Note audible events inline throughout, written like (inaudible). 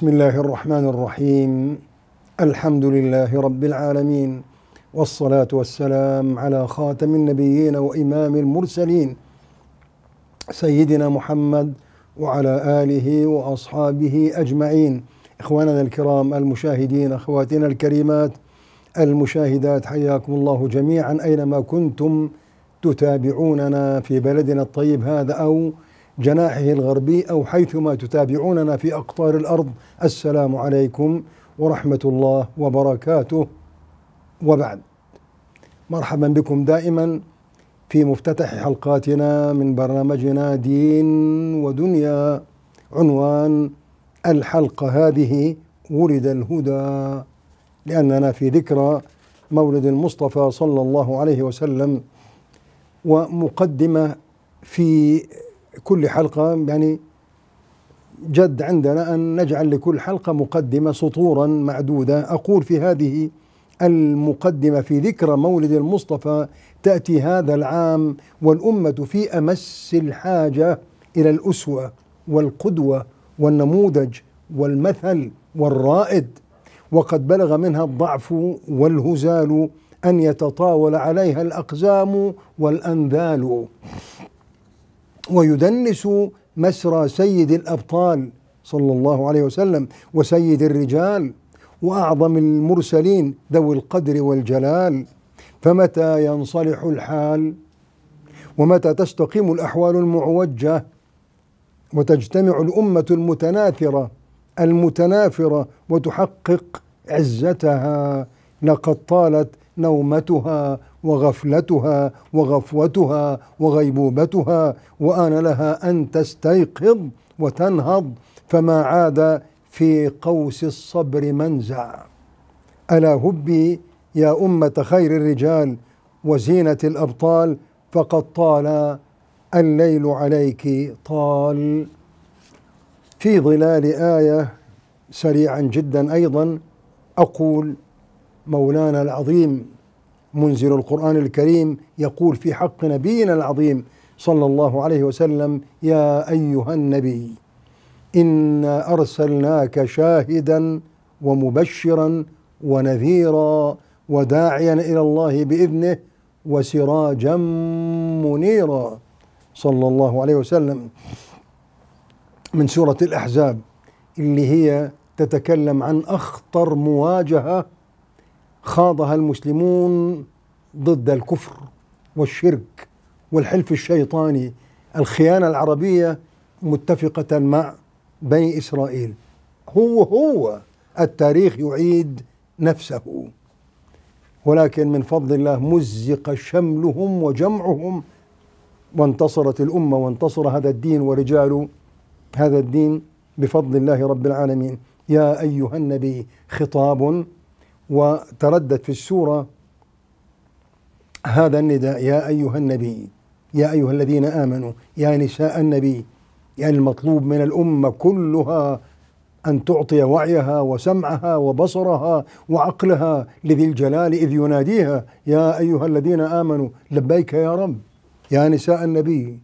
بسم الله الرحمن الرحيم الحمد لله رب العالمين والصلاة والسلام على خاتم النبيين وإمام المرسلين سيدنا محمد وعلى آله وأصحابه أجمعين إخواننا الكرام المشاهدين أخواتنا الكريمات المشاهدات حياكم الله جميعا أينما كنتم تتابعوننا في بلدنا الطيب هذا أو جناحه الغربي أو حيثما تتابعوننا في أقطار الأرض السلام عليكم ورحمة الله وبركاته وبعد مرحبا بكم دائما في مفتتح حلقاتنا من برنامجنا دين ودنيا عنوان الحلقة هذه ولد الهدى لأننا في ذكرى مولد المصطفى صلى الله عليه وسلم ومقدمة في كل حلقة يعني جد عندنا أن نجعل لكل حلقة مقدمة سطورا معدودة أقول في هذه المقدمة في ذكرى مولد المصطفى تأتي هذا العام والأمة في أمس الحاجة إلى الأسوة والقدوة والنموذج والمثل والرائد وقد بلغ منها الضعف والهزال أن يتطاول عليها الأقزام والأنذال ويدنس مسرى سيد الأبطال صلى الله عليه وسلم وسيد الرجال وأعظم المرسلين ذوي القدر والجلال فمتى ينصلح الحال ومتى تستقيم الأحوال المعوجة وتجتمع الأمة المتناثرة المتنافرة وتحقق عزتها لقد طالت نومتها وغفلتها وغفوتها وغيبوبتها وان لها ان تستيقظ وتنهض فما عاد في قوس الصبر منزع الا هبي يا امه خير الرجال وزينه الابطال فقد طال الليل عليك طال في ظلال ايه سريعا جدا ايضا اقول مولانا العظيم منزل القرآن الكريم يقول في حق نبينا العظيم صلى الله عليه وسلم يا أيها النبي إنا أرسلناك شاهدا ومبشرا ونذيرا وداعيا إلى الله بإذنه وسراجا منيرا صلى الله عليه وسلم من سورة الأحزاب اللي هي تتكلم عن أخطر مواجهة خاضها المسلمون ضد الكفر والشرك والحلف الشيطاني الخيانة العربية متفقة مع بني إسرائيل هو هو التاريخ يعيد نفسه ولكن من فضل الله مزق شملهم وجمعهم وانتصرت الأمة وانتصر هذا الدين ورجال هذا الدين بفضل الله رب العالمين يا أيها النبي خطاب وتردد في السورة هذا النداء يا أيها النبي يا أيها الذين آمنوا يا نساء النبي يعني المطلوب من الأمة كلها أن تعطي وعيها وسمعها وبصرها وعقلها لذي الجلال إذ يناديها يا أيها الذين آمنوا لبيك يا رب يا نساء النبي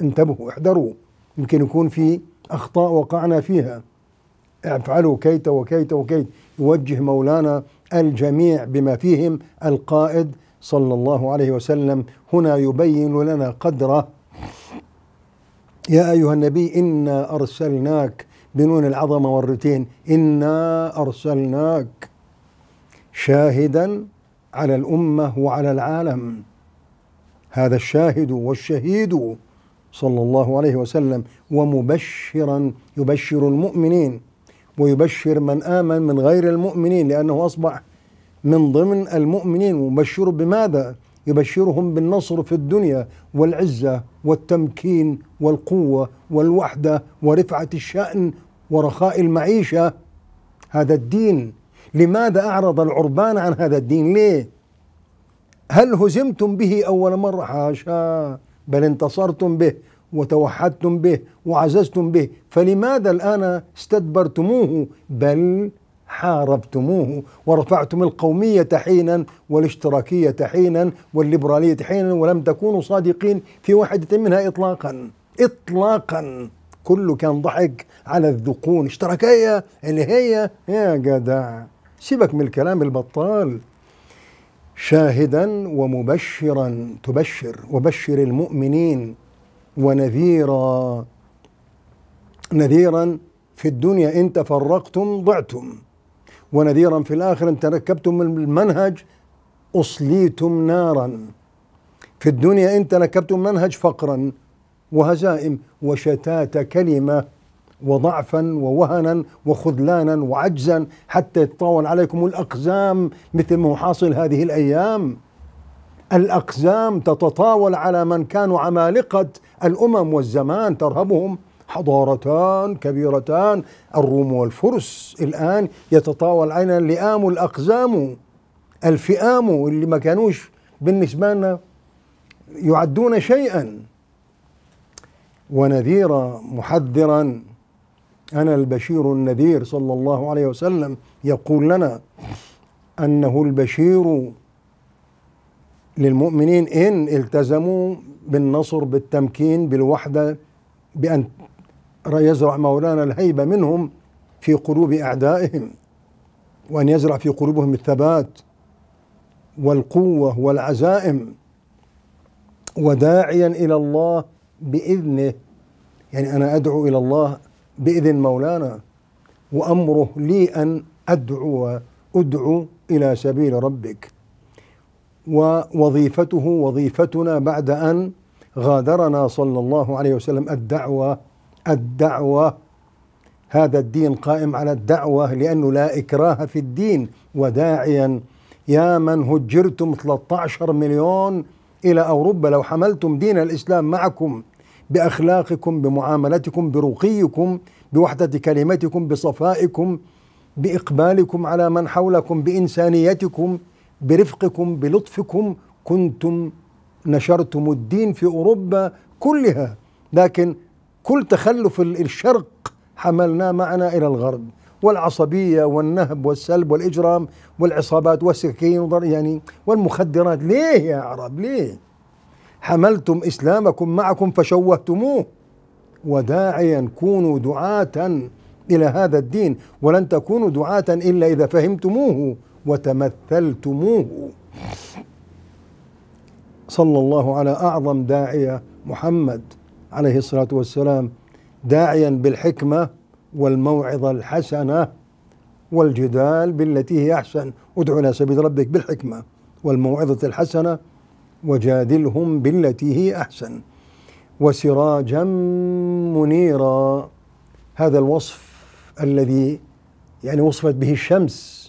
انتبهوا احذروا يمكن يكون في أخطاء وقعنا فيها افعلوا كيت وكيت وكيت يوجه مولانا الجميع بما فيهم القائد صلى الله عليه وسلم هنا يبين لنا قدره يا أيها النبي إنا أرسلناك بنون العظمة والرتين إنا أرسلناك شاهدا على الأمة وعلى العالم هذا الشاهد والشهيد صلى الله عليه وسلم ومبشرا يبشر المؤمنين ويبشر من آمن من غير المؤمنين لأنه أصبح من ضمن المؤمنين وبشره بماذا؟ يبشرهم بالنصر في الدنيا والعزة والتمكين والقوة والوحدة ورفعة الشأن ورخاء المعيشة هذا الدين لماذا أعرض العربان عن هذا الدين ليه؟ هل هزمتم به أول مرة حاشا بل انتصرتم به وتوحدتم به وعززتم به فلماذا الآن استدبرتموه بل حاربتموه ورفعتم القومية حينا والاشتراكية حينا والليبرالية حينا ولم تكونوا صادقين في واحدة منها إطلاقا إطلاقا كله كان ضحك على الذقون اشتراكية اللي هي يا جدع سيبك من الكلام البطال شاهدا ومبشرا تبشر وبشر المؤمنين ونذيرا نذيرا في الدنيا إن تفرقتم ضعتم ونذيرا في الآخرة إن تركبتم المنهج أصليتم نارا في الدنيا إن تركبتم منهج فقرا وهزائم وشتات كلمة وضعفا ووهنا وخذلانا وعجزا حتى يتطاول عليكم الأقزام مثل ما هو حاصل هذه الأيام الأقزام تتطاول على من كانوا عمالقة الأمم والزمان ترهبهم حضارتان كبيرتان الروم والفرس الآن يتطاول عينا اللئام الأقزام الفئام اللي ما كانوش بالنسبة لنا يعدون شيئا ونذيرا محذرا أنا البشير النذير صلى الله عليه وسلم يقول لنا أنه البشير للمؤمنين إن التزموا بالنصر بالتمكين بالوحدة بأن يزرع مولانا الهيبة منهم في قلوب أعدائهم وأن يزرع في قلوبهم الثبات والقوة والعزائم وداعيا إلى الله بإذنه يعني أنا أدعو إلى الله بإذن مولانا وأمره لي أن أدعو أدعو إلى سبيل ربك ووظيفته وظيفتنا بعد أن غادرنا صلى الله عليه وسلم الدعوة الدعوة هذا الدين قائم على الدعوة لأنه لا إكراه في الدين وداعيا يا من هجرتم 13 مليون إلى أوروبا لو حملتم دين الإسلام معكم بأخلاقكم بمعاملتكم برقيكم بوحدة كلمتكم بصفائكم بإقبالكم على من حولكم بإنسانيتكم برفقكم بلطفكم كنتم نشرتم الدين في اوروبا كلها لكن كل تخلف الشرق حملناه معنا الى الغرب والعصبيه والنهب والسلب والاجرام والعصابات والسكين يعني والمخدرات ليه يا عرب ليه؟ حملتم اسلامكم معكم فشوهتموه وداعيا كونوا دعاة الى هذا الدين ولن تكونوا دعاة الا اذا فهمتموه وتمثلتموه صلى الله على اعظم داعيه محمد عليه الصلاه والسلام داعيا بالحكمه والموعظه الحسنه والجدال بالتي هي احسن ادعو الى سبيل ربك بالحكمه والموعظه الحسنه وجادلهم بالتي هي احسن وسراجا منيرا هذا الوصف الذي يعني وصفت به الشمس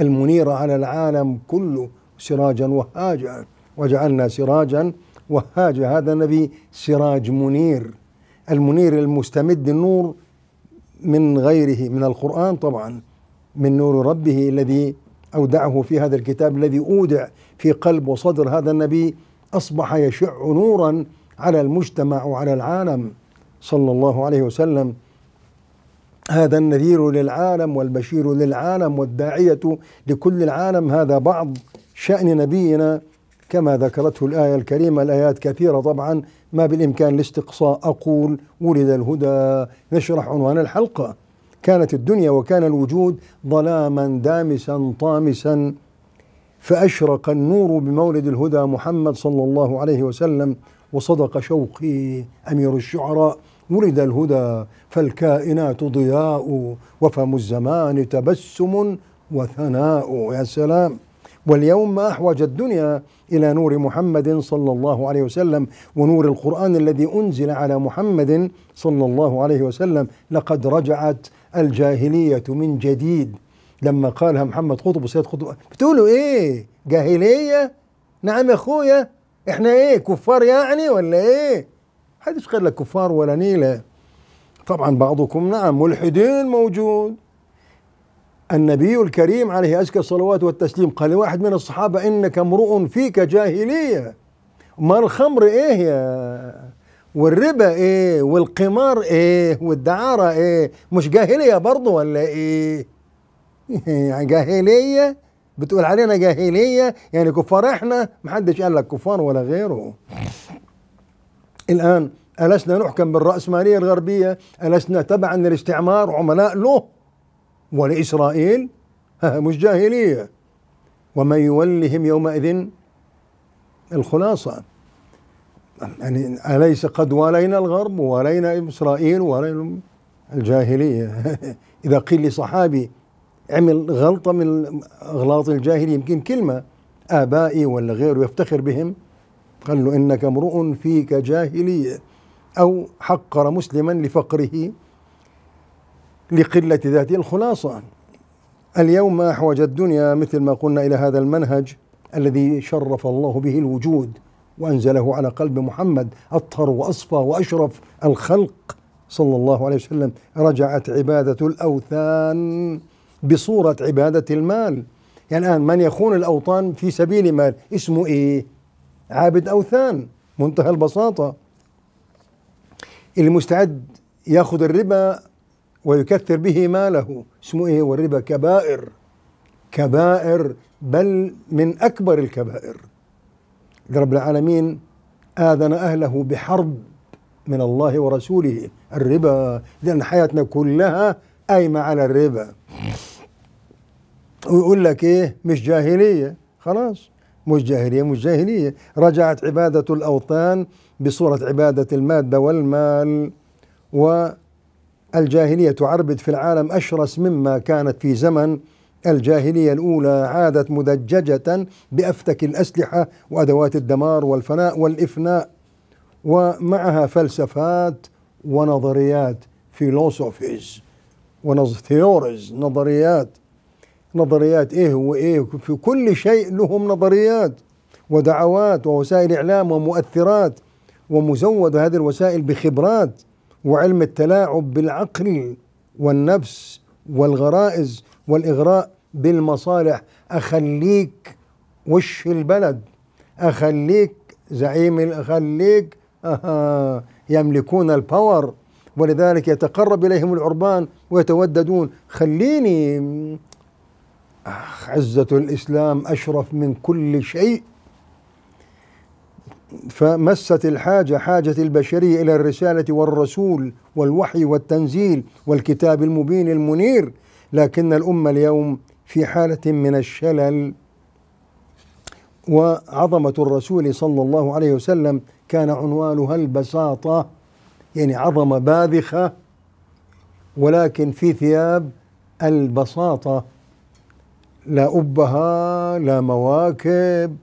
المنيرة على العالم كله سراجا وهاجا وجعلنا سراجا وهاجا هذا النبي سراج منير المنير المستمد النور من غيره من القرآن طبعا من نور ربه الذي أودعه في هذا الكتاب الذي أودع في قلب وصدر هذا النبي أصبح يشع نورا على المجتمع وعلى العالم صلى الله عليه وسلم هذا النذير للعالم والبشير للعالم والداعية لكل العالم هذا بعض شأن نبينا كما ذكرته الآية الكريمة الآيات كثيرة طبعا ما بالإمكان الاستقصاء أقول ولد الهدى نشرح عنوان الحلقة كانت الدنيا وكان الوجود ظلاما دامسا طامسا فأشرق النور بمولد الهدى محمد صلى الله عليه وسلم وصدق شوقي أمير الشعراء ولد الهدى فالكائنات ضياء وفم الزمان تبسم وثناء يا سلام واليوم ما أحوج الدنيا إلى نور محمد صلى الله عليه وسلم ونور القرآن الذي أنزل على محمد صلى الله عليه وسلم لقد رجعت الجاهلية من جديد لما قالها محمد قطب وسيد قطب بتقولوا إيه جاهلية نعم يا أخويا إحنا إيه كفار يعني ولا إيه حدش قال لك كفار ولا نيلة طبعا بعضكم نعم ملحدين موجود النبي الكريم عليه أزكى الصلوات والتسليم قال لواحد من الصحابة إنك امرؤ فيك جاهلية ما الخمر إيه يا والربا إيه والقمار إيه والدعارة إيه مش جاهلية برضه ولا إيه (laughs) يعني جاهلية بتقول علينا جاهلية يعني كفار إحنا محدش قال لك كفار ولا غيره الآن ألسنا نحكم بالرأسمالية الغربية ألسنا تبعا للاستعمار عملاء له ولإسرائيل (laughs) مش جاهلية ومن يولهم يومئذ الخلاصة يعني أليس قد ولينا الغرب ولينا إسرائيل ولينا الجاهلية (laughs) إذا قيل لصحابي عمل غلطة من أغلاط الجاهلية يمكن كلمة آبائي ولا غيره يفتخر بهم قال له إنك امرؤ فيك جاهلية أو حقر مسلما لفقره لقلة ذاته الخلاصة اليوم أحوج الدنيا مثل ما قلنا إلى هذا المنهج الذي شرف الله به الوجود وأنزله على قلب محمد أطهر وأصفى وأشرف الخلق صلى الله عليه وسلم رجعت عبادة الأوثان بصورة عبادة المال يعني الآن من يخون الأوطان في سبيل مال اسمه إيه عابد أوثان منتهى البساطة المستعد ياخذ الربا ويكثر به ماله اسمه ايه والربا كبائر كبائر بل من اكبر الكبائر رب العالمين اذن اهله بحرب من الله ورسوله الربا لان حياتنا كلها قايمه على الربا ويقول لك ايه مش جاهليه خلاص مش جاهلية مش جاهلية رجعت عبادة الأوطان بصورة عبادة المادة والمال والجاهلية تعربد في العالم أشرس مما كانت في زمن الجاهلية الأولى عادت مدججة بأفتك الأسلحة وأدوات الدمار والفناء والإفناء ومعها فلسفات ونظريات فيلوسوفيز ونظريات نظريات ايه وايه في كل شيء لهم نظريات ودعوات ووسائل اعلام ومؤثرات ومزود هذه الوسائل بخبرات وعلم التلاعب بالعقل والنفس والغرائز والاغراء بالمصالح اخليك وش البلد اخليك زعيم اخليك أه يملكون الباور ولذلك يتقرب اليهم العربان ويتوددون خليني أخ عزة الإسلام أشرف من كل شيء فمست الحاجة حاجة البشرية إلى الرسالة والرسول والوحي والتنزيل والكتاب المبين المنير لكن الأمة اليوم في حالة من الشلل وعظمة الرسول صلى الله عليه وسلم كان عنوانها البساطة يعني عظمة باذخة ولكن في ثياب البساطة لا أبها لا مواكب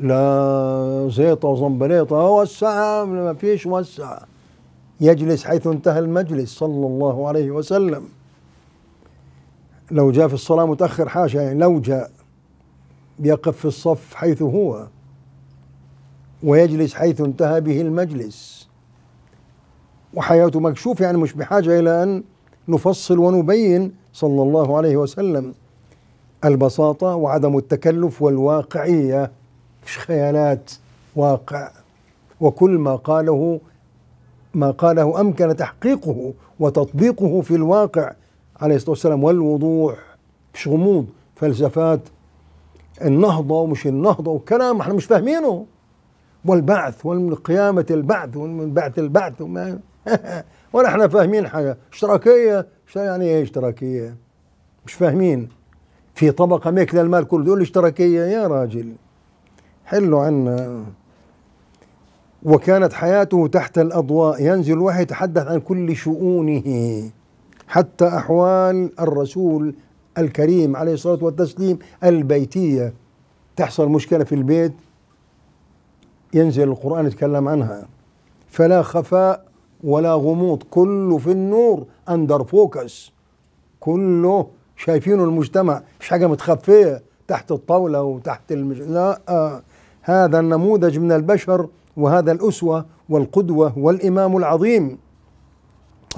لا زيطة وزنبليطة وسع ما فيش وسع يجلس حيث انتهى المجلس صلى الله عليه وسلم لو جاء في الصلاة متأخر حاشا يعني لو جاء يقف في الصف حيث هو ويجلس حيث انتهى به المجلس وحياته مكشوفة يعني مش بحاجة إلى أن نفصل ونبين صلى الله عليه وسلم البساطة وعدم التكلف والواقعية مش خيالات واقع وكل ما قاله ما قاله أمكن تحقيقه وتطبيقه في الواقع عليه الصلاة والسلام والوضوح مش غموض فلسفات النهضة ومش النهضة وكلام احنا مش فاهمينه والبعث والقيامة البعث والبعث البعث وما (laughs) ولا احنا فاهمين حاجة اشتراكية يعني ايه اشتراكية مش فاهمين في طبقة ميك للمال كله دول اشتراكية يا راجل حلوا عنا وكانت حياته تحت الأضواء ينزل الوحي يتحدث عن كل شؤونه حتى أحوال الرسول الكريم عليه الصلاة والتسليم البيتية تحصل مشكلة في البيت ينزل القرآن يتكلم عنها فلا خفاء ولا غموض كله في النور أندر فوكس كله شايفينه المجتمع مش حاجه متخفيه تحت الطاوله وتحت المج... لا آه هذا النموذج من البشر وهذا الاسوه والقدوه والامام العظيم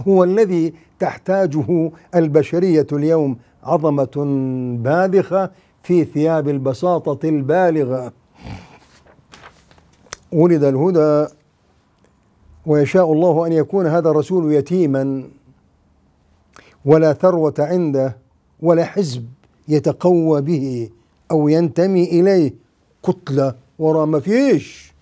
هو الذي تحتاجه البشريه اليوم عظمه باذخه في ثياب البساطه البالغه ولد الهدى ويشاء الله ان يكون هذا الرسول يتيما ولا ثروه عنده ولا حزب يتقوى به أو ينتمي إليه كتلة وراء ما فيش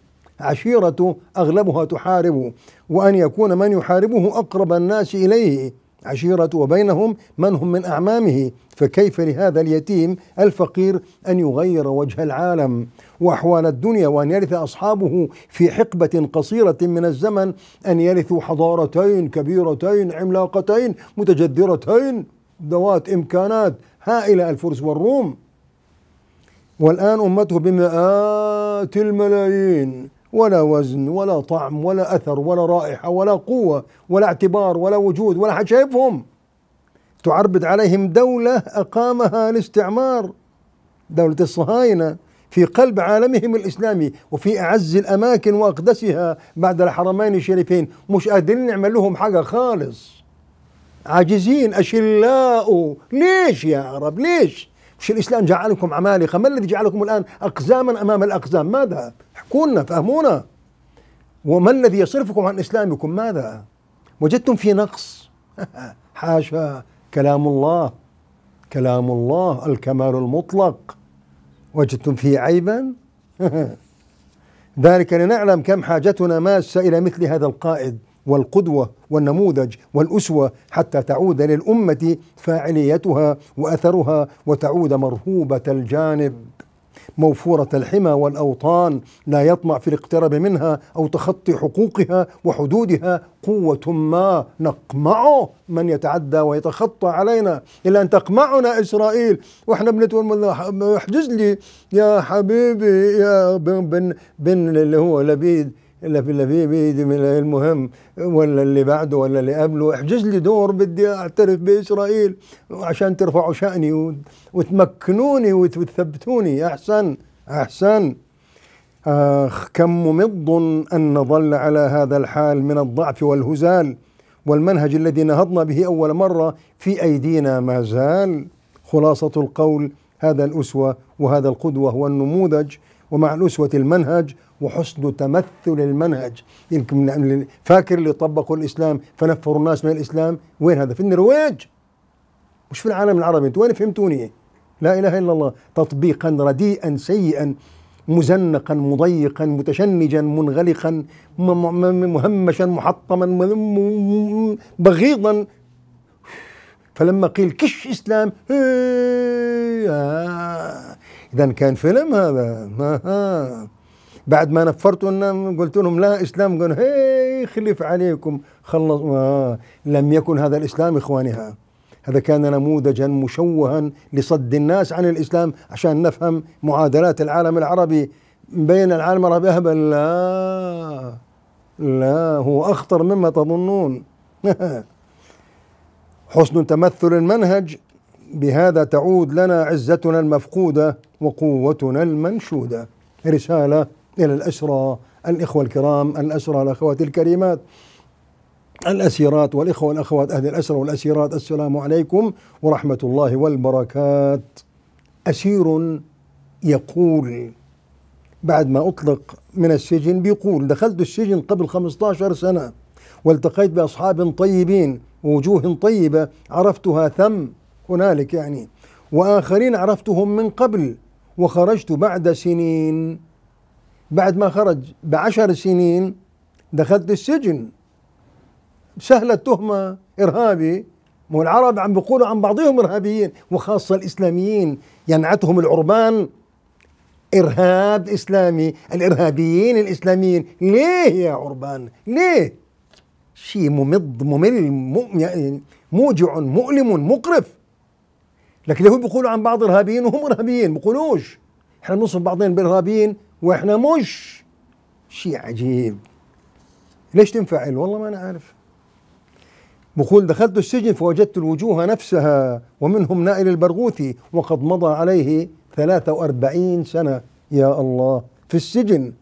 عشيرته أغلبها تحاربه وأن يكون من يحاربه أقرب الناس إليه عشيرة وبينهم من هم من أعمامه فكيف لهذا اليتيم الفقير أن يغير وجه العالم وأحوال الدنيا وأن يرث أصحابه في حقبة قصيرة من الزمن أن يرثوا حضارتين كبيرتين عملاقتين متجذرتين ذوات إمكانات هائلة الفرس والروم والآن أمته بمئات الملايين ولا وزن ولا طعم ولا أثر ولا رائحة ولا قوة ولا اعتبار ولا وجود ولا حد شايفهم تعربد عليهم دولة أقامها الاستعمار دولة الصهاينة في قلب عالمهم الإسلامي وفي أعز الأماكن وأقدسها بعد الحرمين الشريفين مش قادرين نعمل لهم حاجة خالص عاجزين أشلاء ليش يا عرب ليش مش الإسلام جعلكم عمالقة ما الذي جعلكم الآن أقزاما أمام الأقزام ماذا احكونا فهمونا وما الذي يصرفكم عن إسلامكم ماذا وجدتم في نقص (laughs) حاشا كلام الله كلام الله الكمال المطلق وجدتم فيه عيبا (laughs) ذلك لنعلم كم حاجتنا ماسة إلى مثل هذا القائد والقدوة والنموذج والأسوة حتى تعود للأمة فاعليتها وأثرها وتعود مرهوبة الجانب موفورة الحمى والأوطان لا يطمع في الاقتراب منها أو تخطي حقوقها وحدودها قوة ما نقمع من يتعدى ويتخطى علينا إلا أن تقمعنا إسرائيل وإحنا بنتول احجز لي يا حبيبي يا بن بن, بن اللي هو لبيد الا في الا في بيدي من المهم ولا اللي بعده ولا اللي قبله احجز لي دور بدي اعترف باسرائيل عشان ترفعوا شاني وتمكنوني وتثبتوني احسن احسن آخ كم ممض ان نظل على هذا الحال من الضعف والهزال والمنهج الذي نهضنا به اول مره في ايدينا ما زال خلاصه القول هذا الاسوه وهذا القدوه والنموذج ومع الأسوة المنهج وحسن تمثل المنهج يمكن فاكر اللي طبقوا الإسلام فنفروا الناس من الإسلام وين هذا في النرويج مش في العالم العربي انت وين فهمتوني لا إله إلا الله تطبيقا رديئا سيئا مزنقا مضيقا متشنجا منغلقا مهمشا محطما بغيضا فلما قيل كش اسلام اذا كان فيلم هذا ما آه، ها آه. بعد ما نفرت قلت لهم لا اسلام قالوا هي خلف عليكم خلص آه لم يكن هذا الاسلام اخوانها هذا كان نموذجا مشوها لصد الناس عن الاسلام عشان نفهم معادلات العالم العربي بين العالم العربي اهبل لا لا هو اخطر مما تظنون (laughs) حسن تمثل المنهج بهذا تعود لنا عزتنا المفقودة وقوتنا المنشودة رسالة إلى الأسرى الإخوة الكرام الأسرى الأخوات الكريمات الأسيرات والإخوة والأخوات أهل الأسرى والأسيرات السلام عليكم ورحمة الله والبركات أسير يقول بعد ما أطلق من السجن بيقول دخلت السجن قبل 15 سنة والتقيت بأصحاب طيبين ووجوه طيبة عرفتها ثم هنالك يعني وآخرين عرفتهم من قبل وخرجت بعد سنين بعد ما خرج بعشر سنين دخلت السجن سهلة التهمة إرهابي العرب عم بيقولوا عن بعضهم إرهابيين وخاصة الإسلاميين ينعتهم العربان إرهاب إسلامي الإرهابيين الإسلاميين ليه يا عربان ليه شيء ممض ممل مؤلم موجع مؤلم مقرف لكن اليهود بيقولوا عن بعض ارهابيين وهم ارهابيين بيقولوش احنا بنوصف بعضين بارهابيين واحنا مش شيء عجيب ليش تنفعل والله ما انا عارف بقول دخلت السجن فوجدت الوجوه نفسها ومنهم نائل البرغوثي وقد مضى عليه 43 سنة يا الله في السجن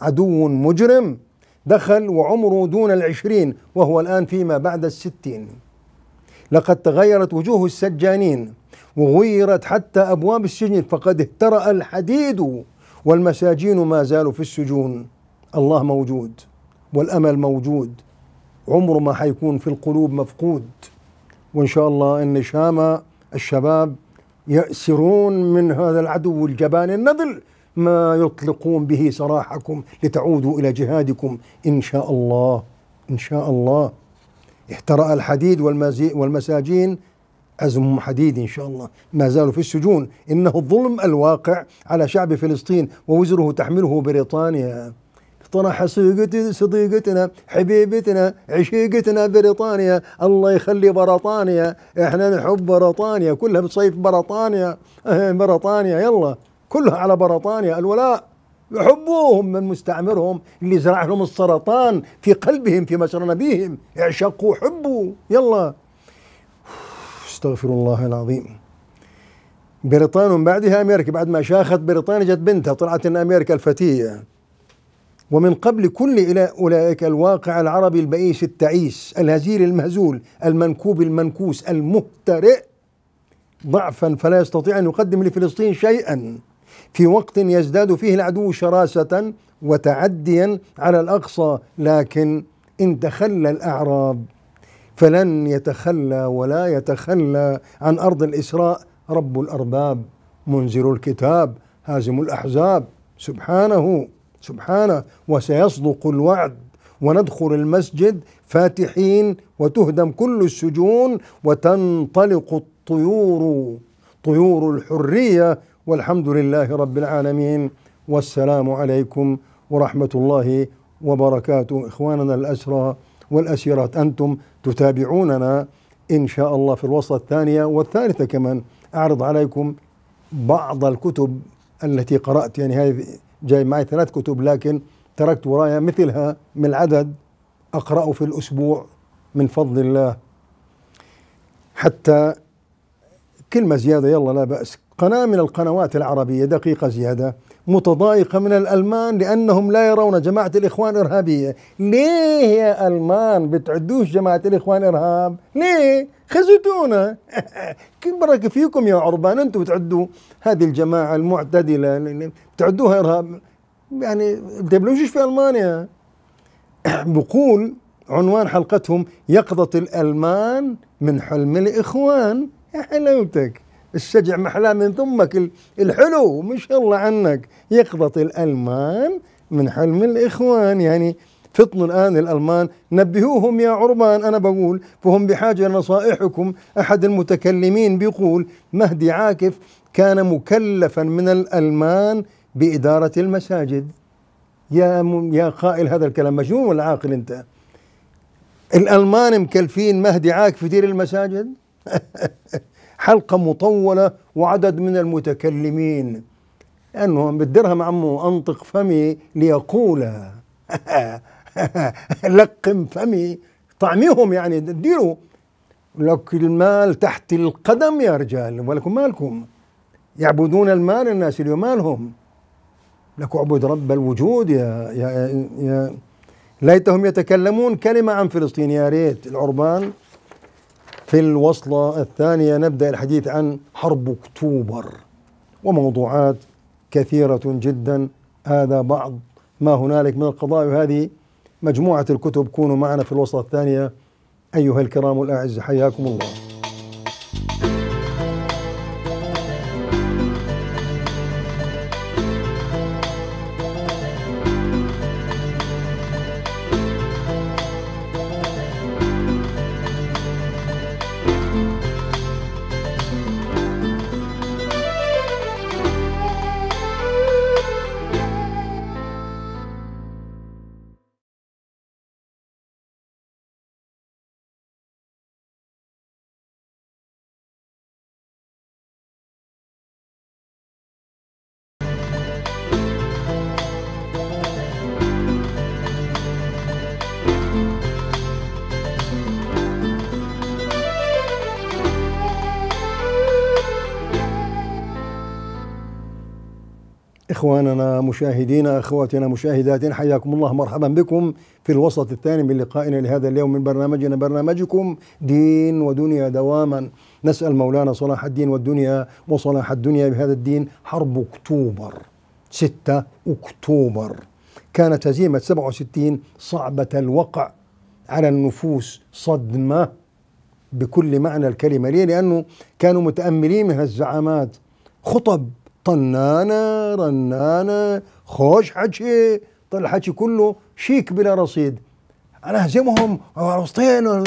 عدو مجرم دخل وعمره دون العشرين وهو الآن فيما بعد الستين لقد تغيرت وجوه السجانين وغيرت حتى أبواب السجن فقد اهترأ الحديد والمساجين ما زالوا في السجون الله موجود والأمل موجود عمره ما حيكون في القلوب مفقود وإن شاء الله أن شام الشباب يأسرون من هذا العدو الجبان النذل ما يطلقون به سراحكم لتعودوا إلى جهادكم إن شاء الله إن شاء الله احترأ الحديد والمساجين أزم حديد إن شاء الله ما زالوا في السجون إنه الظلم الواقع على شعب فلسطين ووزره تحمله بريطانيا طرح صديقتنا حبيبتنا عشيقتنا بريطانيا الله يخلي بريطانيا احنا نحب بريطانيا كلها بصيف بريطانيا بريطانيا يلا كلها على بريطانيا الولاء يحبوهم من مستعمرهم اللي زرع لهم السرطان في قلبهم في مسرنا بهم اعشقوا حبوا يلا استغفر الله العظيم بريطانيا ومن بعدها امريكا بعد ما شاخت بريطانيا جت بنتها طلعت ان امريكا الفتيه ومن قبل كل إلى أولئك الواقع العربي البئيس التعيس الهزيل المهزول المنكوب المنكوس المهترئ ضعفا فلا يستطيع أن يقدم لفلسطين شيئا في وقت يزداد فيه العدو شراسة وتعديا على الأقصى لكن إن تخلى الأعراب فلن يتخلى ولا يتخلى عن أرض الإسراء رب الأرباب منزل الكتاب هازم الأحزاب سبحانه سبحانه وسيصدق الوعد وندخل المسجد فاتحين وتهدم كل السجون وتنطلق الطيور طيور الحرية والحمد لله رب العالمين والسلام عليكم ورحمة الله وبركاته إخواننا الأسرى والأسيرات أنتم تتابعوننا إن شاء الله في الوصلة الثانية والثالثة كمان أعرض عليكم بعض الكتب التي قرأت يعني هذه جاي معي ثلاث كتب لكن تركت ورايا مثلها من العدد أقرأه في الأسبوع من فضل الله حتى كلمة زيادة يلا لا بأس قناة من القنوات العربية دقيقة زيادة متضايقة من الألمان لأنهم لا يرون جماعة الإخوان إرهابية ليه يا ألمان بتعدوش جماعة الإخوان إرهاب ليه خزيتونا (laughs) برك فيكم يا عربان أنتم بتعدوا هذه الجماعة المعتدلة بتعدوها إرهاب يعني دبلوجش في ألمانيا (coughs) بقول عنوان حلقتهم يقظة الألمان من حلم الإخوان يا حلاوتك السجع محلاه من ثمك الحلو ما شاء الله عنك يقظة الألمان من حلم الإخوان يعني فطنوا الآن الألمان نبهوهم يا عربان أنا بقول فهم بحاجة لنصائحكم أحد المتكلمين بيقول مهدي عاكف كان مكلفا من الألمان بإدارة المساجد يا يا قائل هذا الكلام مجنون ولا عاقل أنت؟ الألمان مكلفين مهدي عاكف يدير المساجد (laughs) حلقة مطولة وعدد من المتكلمين أنه بالدرهم عمو أنطق فمي ليقول (laughs) لقم فمي طعميهم يعني ديروا لك المال تحت القدم يا رجال ولكم مالكم يعبدون المال الناس اليوم مالهم لك اعبد رب الوجود يا يا, يا ليتهم يتكلمون كلمة عن فلسطين يا ريت العربان في الوصلة الثانية نبدأ الحديث عن حرب أكتوبر وموضوعات كثيرة جدا هذا بعض ما هنالك من القضايا وهذه مجموعة الكتب كونوا معنا في الوصلة الثانية أيها الكرام الأعز حياكم الله إخواننا مشاهدينا أخواتنا مشاهداتنا حياكم الله مرحبا بكم في الوسط الثاني من لقائنا لهذا اليوم من برنامجنا برنامجكم دين ودنيا دواما نسأل مولانا صلاح الدين والدنيا وصلاح الدنيا بهذا الدين حرب أكتوبر 6 أكتوبر كانت هزيمة 67 صعبة الوقع على النفوس صدمة بكل معنى الكلمة ليه؟ لأنه كانوا متأملين من الزعامات خطب طنانة رنانة خوش حكي طلع حكي كله شيك بلا رصيد انا اهزمهم وارسطين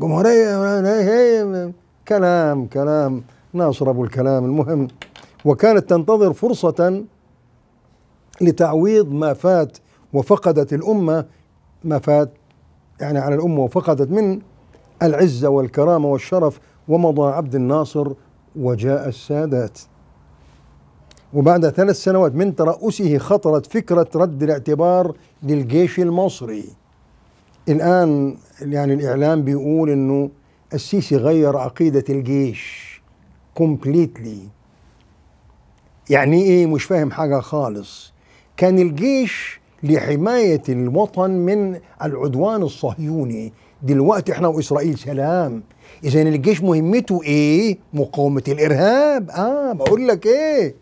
جمهوريه (laughs) كلام كلام ناصر ابو الكلام المهم وكانت تنتظر فرصه لتعويض ما فات وفقدت الامه ما فات يعني على الامه وفقدت من العزه والكرامه والشرف ومضى عبد الناصر وجاء السادات وبعد ثلاث سنوات من ترأسه خطرت فكرة رد الاعتبار للجيش المصري الآن يعني الإعلام بيقول أنه السيسي غير عقيدة الجيش كومبليتلي يعني إيه مش فاهم حاجة خالص كان الجيش لحماية الوطن من العدوان الصهيوني دلوقتي احنا واسرائيل سلام اذا الجيش مهمته ايه مقاومه الارهاب اه بقول لك ايه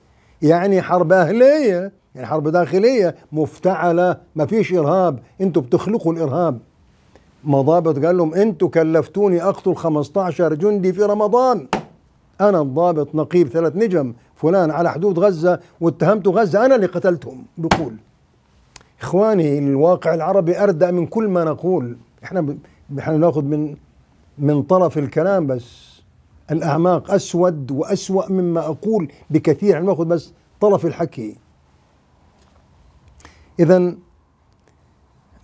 يعني حرب اهليه يعني حرب داخليه مفتعله ما فيش ارهاب انتوا بتخلقوا الارهاب مضابط قال لهم انتوا كلفتوني اقتل 15 جندي في رمضان انا الضابط نقيب ثلاث نجم فلان على حدود غزه واتهمت غزه انا اللي قتلتهم بقول اخواني الواقع العربي اردأ من كل ما نقول احنا نحن ناخذ من من طرف الكلام بس الاعماق اسود واسوا مما اقول بكثير نحن يعني ناخذ بس طرف الحكي اذا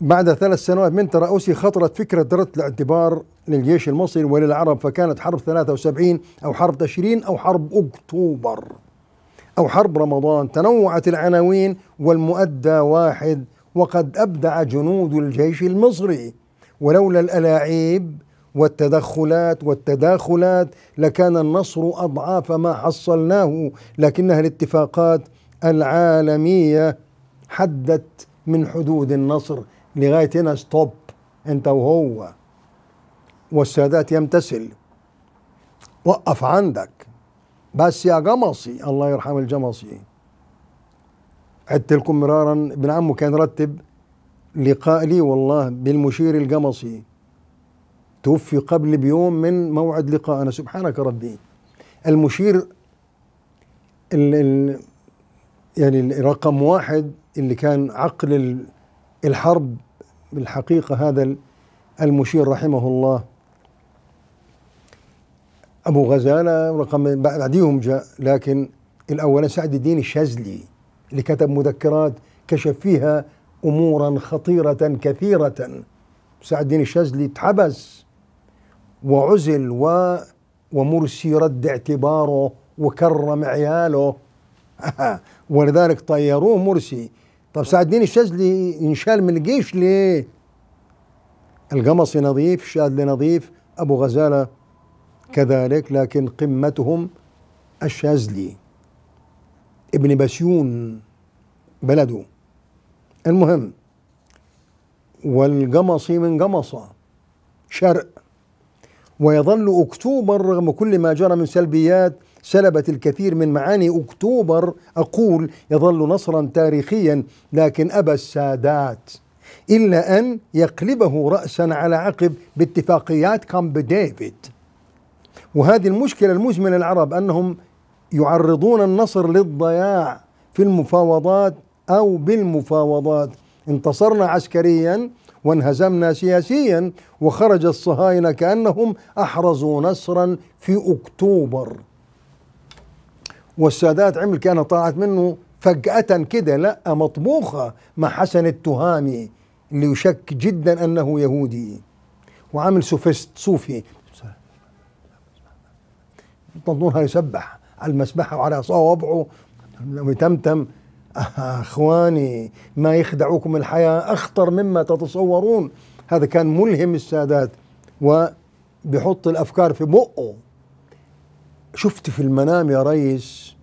بعد ثلاث سنوات من ترأسي خطرت فكرة رد الاعتبار للجيش المصري وللعرب فكانت حرب 73 أو حرب تشرين أو حرب أكتوبر أو حرب رمضان تنوعت العناوين والمؤدى واحد وقد أبدع جنود الجيش المصري ولولا الألاعيب والتدخلات والتداخلات لكان النصر أضعاف ما حصلناه لكنها الاتفاقات العالمية حدت من حدود النصر لغاية هنا ستوب أنت وهو والسادات يمتثل وقف عندك بس يا جمصي الله يرحم الجمصي عدت لكم مرارا ابن عمه كان رتب لقاء لي والله بالمشير القمصي توفي قبل بيوم من موعد لقائنا سبحانك ربي المشير ال ال يعني رقم واحد اللي كان عقل الحرب بالحقيقة هذا المشير رحمه الله أبو غزالة رقم بعديهم جاء لكن الأول سعد الدين الشاذلي اللي كتب مذكرات كشف فيها امورا خطيره كثيره سعد الدين الشاذلي اتحبس وعزل و ومرسي رد اعتباره وكرم عياله (laughs) ولذلك طيروه مرسي طب سعد الدين الشاذلي انشال من الجيش ليه؟ القمصي نظيف الشاذلي نظيف ابو غزاله كذلك لكن قمتهم الشاذلي ابن بسيون بلده المهم والقمصي من قمصة شرق ويظل أكتوبر رغم كل ما جرى من سلبيات سلبت الكثير من معاني أكتوبر أقول يظل نصرا تاريخيا لكن أبى السادات إلا أن يقلبه رأسا على عقب باتفاقيات كامب ديفيد وهذه المشكلة المزمنة العرب أنهم يعرضون النصر للضياع في المفاوضات أو بالمفاوضات انتصرنا عسكريا وانهزمنا سياسيا وخرج الصهاينة كأنهم أحرزوا نصرا في أكتوبر والسادات عمل كان طلعت منه فجأة كده لأ مطبوخة مع حسن التهامي اللي يشك جدا أنه يهودي وعامل سوفيست صوفي تنظرها يسبح على المسبحة وعلى صوابعه ويتمتم أخواني ما يخدعكم الحياة أخطر مما تتصورون هذا كان ملهم السادات وبيحط الأفكار في بقه شفت في المنام يا ريس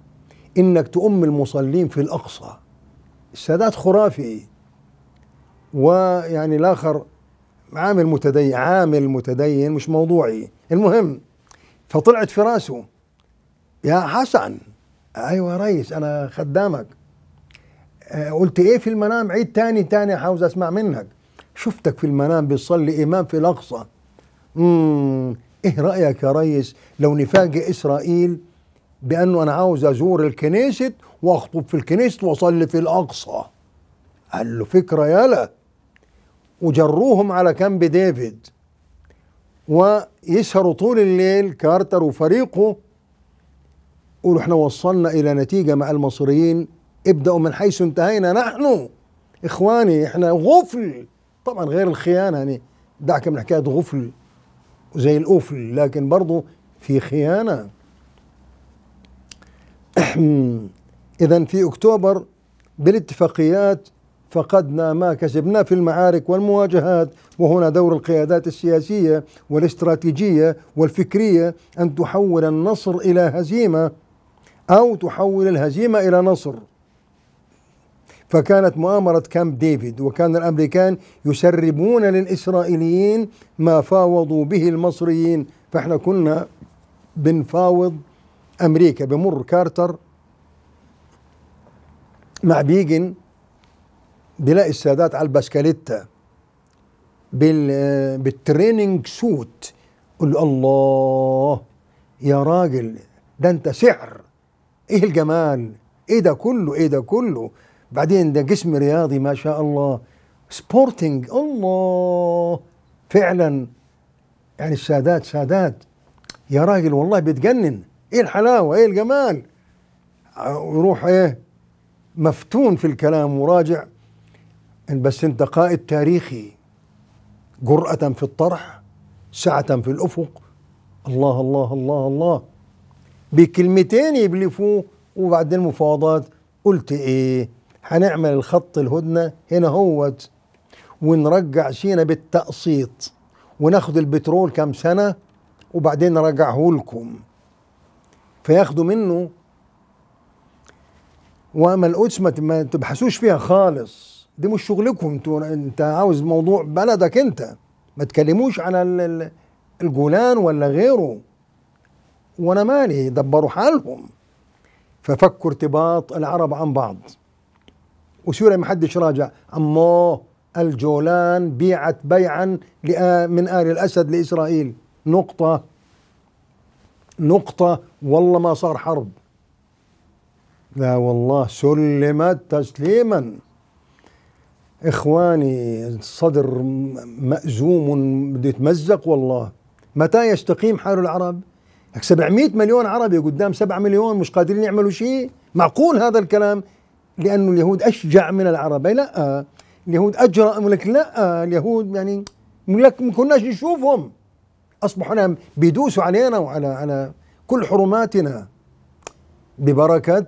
إنك تؤم المصلين في الأقصى السادات خرافي ويعني الآخر عامل متدين عامل متدين مش موضوعي المهم فطلعت في راسه يا حسن ايوه يا ريس انا خدامك آه، قلت ايه في المنام عيد تاني تاني عاوز اسمع منك شفتك في المنام بتصلي امام في الاقصى امم ايه رايك يا ريس لو نفاجئ اسرائيل بانه انا عاوز ازور الكنيسة واخطب في الكنيسة واصلي في الاقصى قال له فكره يالا وجروهم على كامب ديفيد ويسهروا طول الليل كارتر وفريقه قولوا احنا وصلنا الى نتيجه مع المصريين ابدأوا من حيث انتهينا نحن إخواني إحنا غفل طبعا غير الخيانة يعني دعك من حكاية غفل زي القفل لكن برضو في خيانة (clears throat) إذا في أكتوبر بالاتفاقيات فقدنا ما كسبنا في المعارك والمواجهات وهنا دور القيادات السياسية والاستراتيجية والفكرية أن تحول النصر إلى هزيمة أو تحول الهزيمة إلى نصر فكانت مؤامرة كامب ديفيد وكان الأمريكان يسربون للإسرائيليين ما فاوضوا به المصريين فإحنا كنا بنفاوض أمريكا بمر كارتر مع بيجن بيلاقي السادات على الباسكاليتا بال بالتريننج سوت قل الله يا راجل ده انت سحر ايه الجمال ايه ده كله ايه ده كله بعدين ده قسم رياضي ما شاء الله سبورتنج الله فعلا يعني السادات سادات يا راجل والله بتجنن ايه الحلاوه ايه الجمال ويروح ايه مفتون في الكلام وراجع بس انت قائد تاريخي جرأة في الطرح سعة في الأفق الله الله الله الله بكلمتين يبلفوه وبعدين مفاوضات قلت ايه هنعمل الخط الهدنة هنا هوت ونرجع سينا بالتقسيط وناخد البترول كام سنة وبعدين نرجعه لكم فياخدوا منه وما القدس ما تبحثوش فيها خالص دي مش شغلكم انتوا انت عاوز موضوع بلدك انت ما تكلموش على الجولان ولا غيره وانا مالي دبروا حالهم ففكوا ارتباط العرب عن بعض وسوريا ما حدش راجع أمو الجولان بيعت بيعا من آل الأسد لإسرائيل نقطة نقطة والله ما صار حرب لا والله سلمت تسليما إخواني الصدر مأزوم بده يتمزق والله متى يستقيم حال العرب 700 مليون عربي قدام 7 مليون مش قادرين يعملوا شيء معقول هذا الكلام لأن اليهود أشجع من العرب إيه لا آه، اليهود أجرأ لك لا آه، اليهود يعني لك ما كناش نشوفهم أصبحوا نعم بيدوسوا علينا وعلى على كل حرماتنا ببركة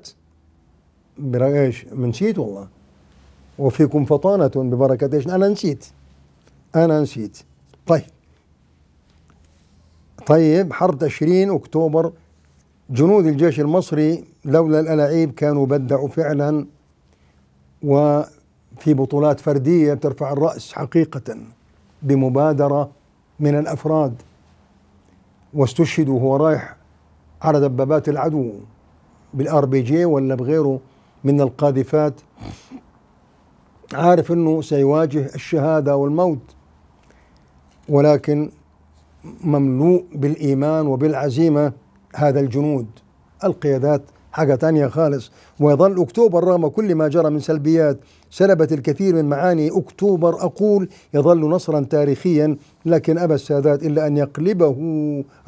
ايش نسيت والله وفيكم فطانة ببركة ايش أنا نسيت أنا نسيت طيب طيب حرب تشرين أكتوبر جنود الجيش المصري لولا الألاعيب كانوا بدأوا فعلا وفي بطولات فرديه ترفع الراس حقيقه بمبادره من الافراد واستشهد وهو رايح على دبابات العدو بالار بي جي ولا بغيره من القاذفات عارف انه سيواجه الشهاده والموت ولكن مملوء بالايمان وبالعزيمه هذا الجنود القيادات حاجة تانية خالص ويظل أكتوبر رغم كل ما جرى من سلبيات سلبت الكثير من معاني أكتوبر أقول يظل نصرا تاريخيا لكن أبى السادات إلا أن يقلبه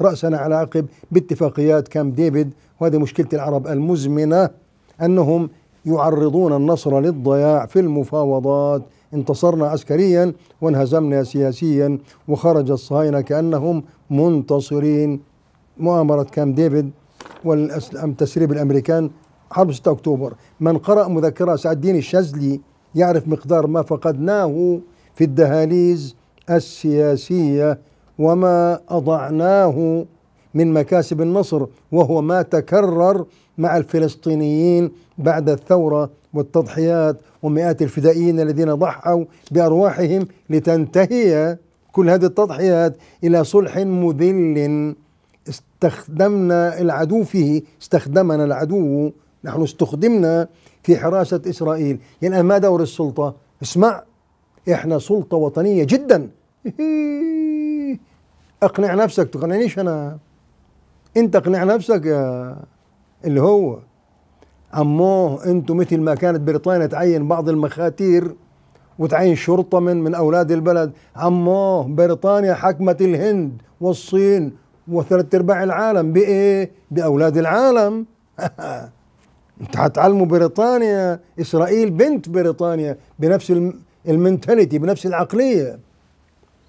رأسا على عقب باتفاقيات كامب ديفيد وهذه مشكلة العرب المزمنة أنهم يعرضون النصر للضياع في المفاوضات انتصرنا عسكريا وانهزمنا سياسيا وخرج الصهاينة كأنهم منتصرين مؤامرة كامب ديفيد والأسلام تسريب الأمريكان حرب 6 أكتوبر من قرأ مذكرة سعد الدين الشاذلي يعرف مقدار ما فقدناه في الدهاليز السياسية وما أضعناه من مكاسب النصر وهو ما تكرر مع الفلسطينيين بعد الثورة والتضحيات ومئات الفدائيين الذين ضحوا بأرواحهم لتنتهي كل هذه التضحيات إلى صلح مذل استخدمنا العدو فيه استخدمنا العدو نحن استخدمنا في حراسة إسرائيل يعني ما دور السلطة اسمع إحنا سلطة وطنية جدا إيه. أقنع نفسك تقنعنيش أنا أنت أقنع نفسك يا اللي هو عموه أنتم مثل ما كانت بريطانيا تعين بعض المخاتير وتعين شرطة من من أولاد البلد عموه بريطانيا حكمت الهند والصين وثلاث ارباع العالم بايه؟ باولاد العالم (laughs) انت حتعلموا بريطانيا اسرائيل بنت بريطانيا بنفس المنتاليتي بنفس العقليه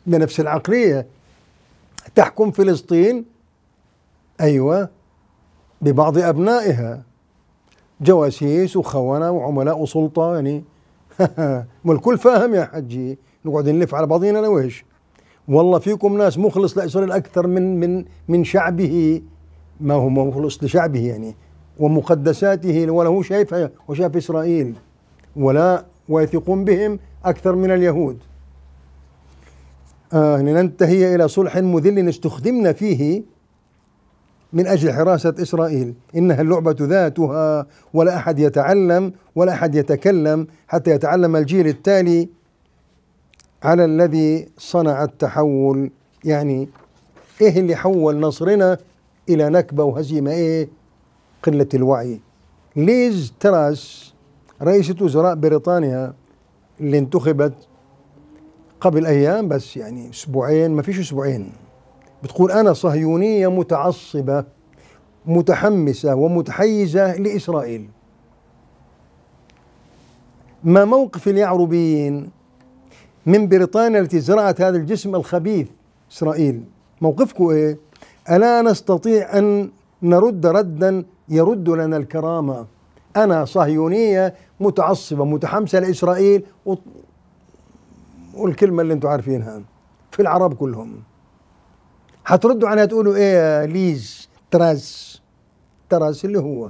بنفس العقليه تحكم فلسطين ايوه ببعض ابنائها جواسيس وخونه وعملاء وسلطه يعني (laughs) والكل فاهم يا حجي نقعد نلف على بعضينا انا ويش والله فيكم ناس مخلص لاسرائيل اكثر من من من شعبه ما هو مخلص لشعبه يعني ومقدساته ولا هو شايفها وشاف اسرائيل ولا ويثقون بهم اكثر من اليهود آه لننتهي الى صلح مذل استخدمنا فيه من اجل حراسه اسرائيل انها اللعبه ذاتها ولا احد يتعلم ولا احد يتكلم حتى يتعلم الجيل التالي على الذي صنع التحول يعني ايه اللي حول نصرنا الى نكبه وهزيمه ايه قله الوعي ليز تراس رئيسة وزراء بريطانيا اللي انتخبت قبل ايام بس يعني اسبوعين ما فيش اسبوعين بتقول انا صهيونيه متعصبه متحمسه ومتحيزه لاسرائيل ما موقف اليعربيين من بريطانيا التي زرعت هذا الجسم الخبيث إسرائيل موقفكم إيه؟ ألا نستطيع أن نرد ردا يرد لنا الكرامة أنا صهيونية متعصبة متحمسة لإسرائيل و... والكلمة اللي أنتم عارفينها في العرب كلهم هتردوا عنها تقولوا إيه يا ليز تراس تراس اللي هو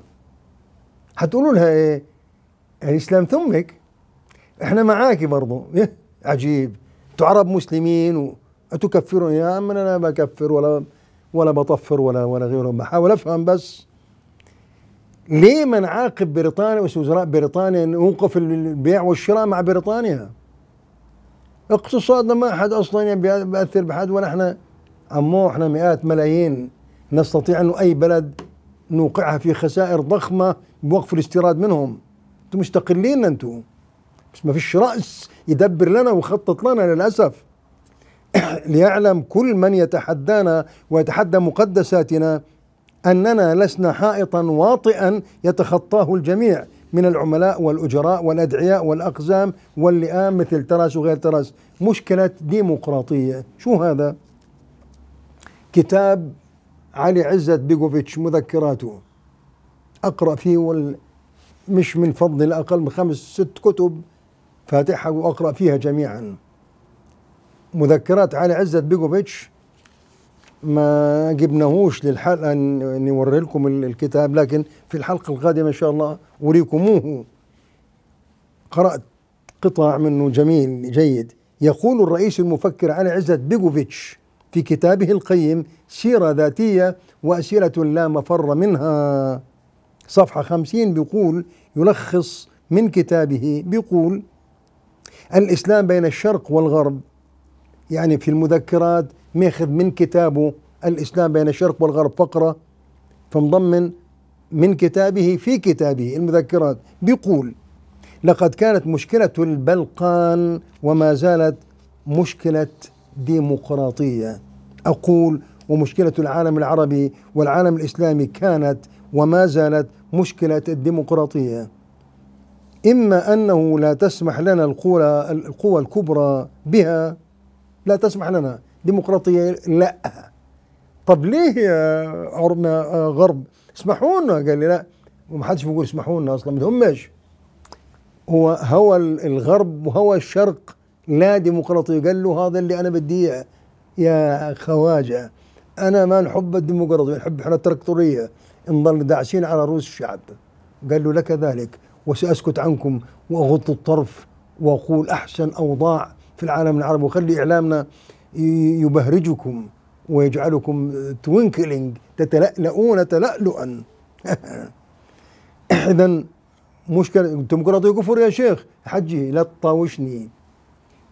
هتقولوا لها إيه الإسلام ثمك إحنا معاكي برضو إيه؟ عجيب انتوا عرب مسلمين وتكفرون يا عم انا بكفر ولا ولا بطفر ولا ولا غيره بحاول افهم بس ليه ما نعاقب بريطانيا وزراء بريطانيا نوقف البيع والشراء مع بريطانيا اقتصادنا ما حد اصلا بياثر بحد ولا احنا عمو احنا مئات ملايين نستطيع انه اي بلد نوقعها في خسائر ضخمه بوقف الاستيراد منهم انتم مستقلين انتم بس ما فيش رأس يدبر لنا ويخطط لنا للأسف (coughs) ليعلم كل من يتحدانا ويتحدى مقدساتنا أننا لسنا حائطا واطئا يتخطاه الجميع من العملاء والأجراء والأدعياء والأقزام واللئام مثل ترس وغير ترس مشكلة ديمقراطية شو هذا؟ كتاب علي عزت بيجوفيتش مذكراته أقرأ فيه وال مش من فضل الأقل من خمس ست كتب فاتحها وأقرأ فيها جميعا مذكرات علي عزت بيجوفيتش ما جبناهوش للحلقة نوري لكم الكتاب لكن في الحلقة القادمة إن شاء الله أريكموه قرأت قطع منه جميل جيد يقول الرئيس المفكر علي عزت بيجوفيتش في كتابه القيم سيرة ذاتية وأسئلة لا مفر منها صفحة خمسين بيقول يلخص من كتابه بيقول الإسلام بين الشرق والغرب يعني في المذكرات ماخذ من كتابه الإسلام بين الشرق والغرب فقرة فمضمن من كتابه في كتابه المذكرات بيقول لقد كانت مشكلة البلقان وما زالت مشكلة ديمقراطية أقول ومشكلة العالم العربي والعالم الإسلامي كانت وما زالت مشكلة الديمقراطية إما أنه لا تسمح لنا القوى القوى الكبرى بها لا تسمح لنا ديمقراطية لا طب ليه يا آه، غرب اسمحوا لنا قال لي لا حدش بيقول اسمحوا لنا أصلا ما هماش هو هوى الغرب وهوى الشرق لا ديمقراطية قال له هذا اللي أنا بدي يا خواجة أنا ما نحب الديمقراطية نحب احنا التركتورية نضل داعسين على رؤوس الشعب قال له لك ذلك وسأسكت عنكم وأغط الطرف وأقول أحسن أوضاع في العالم العربي وخلي إعلامنا يبهرجكم ويجعلكم توينكلينج تتلألؤون تلألؤا (laughs) إذا مشكلة الديمقراطية كفر يا شيخ حجي لا تطاوشني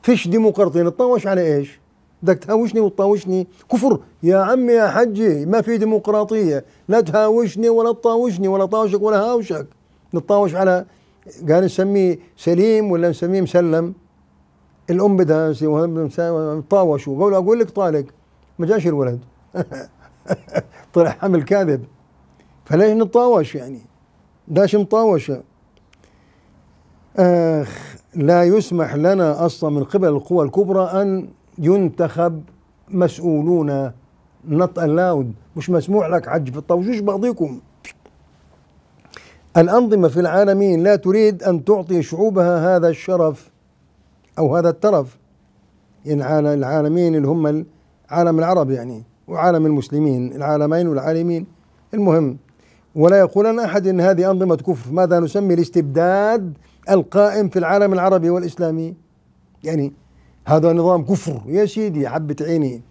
فيش ديمقراطية نطاوش على إيش بدك تهاوشني وتطاوشني كفر يا عمي يا حجي ما في ديمقراطية لا تهاوشني ولا تطاوشني ولا طاوشك ولا هاوشك نتطاوش على قال نسميه سليم ولا نسميه مسلم الام بدها طاوشوا قالوا اقول لك طالق ما جاش الولد (laughs) طلع حمل كاذب فليش نتطاوش يعني داش مطاوشة آخ لا يسمح لنا اصلا من قبل القوى الكبرى ان ينتخب مسؤولون نط الاود مش مسموح لك عج في الطاوش ايش الأنظمة في العالمين لا تريد أن تعطي شعوبها هذا الشرف أو هذا الترف يعني العالمين اللي هم العالم العربي يعني وعالم المسلمين العالمين والعالمين المهم ولا يقولن أحد إن هذه أنظمة كفر ماذا نسمي الاستبداد القائم في العالم العربي والإسلامي يعني هذا نظام كفر يا سيدي حبة عيني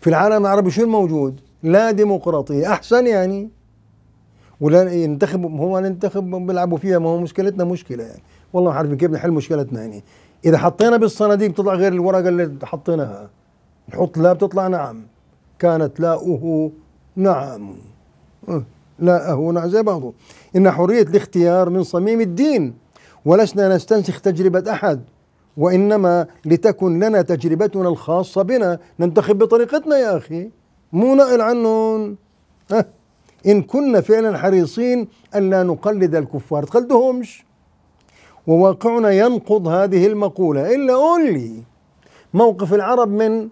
في العالم العربي شو الموجود لا ديمقراطية أحسن يعني ولا ينتخب هو ننتخب بيلعبوا فيها ما هو مشكلتنا مشكله يعني والله عارفين كيف نحل مشكلتنا يعني اذا حطينا بالصناديق بتطلع غير الورقه اللي حطيناها نحط لا بتطلع نعم كانت لاؤه نعم أه، لاءه نعم زي بعضه ان حريه الاختيار من صميم الدين ولسنا نستنسخ تجربه احد وانما لتكن لنا تجربتنا الخاصه بنا ننتخب بطريقتنا يا اخي مو نقل عنهم أه. إن كنا فعلا حريصين أن لا نقلد الكفار تقلدهمش وواقعنا ينقض هذه المقولة إلا قول لي موقف العرب من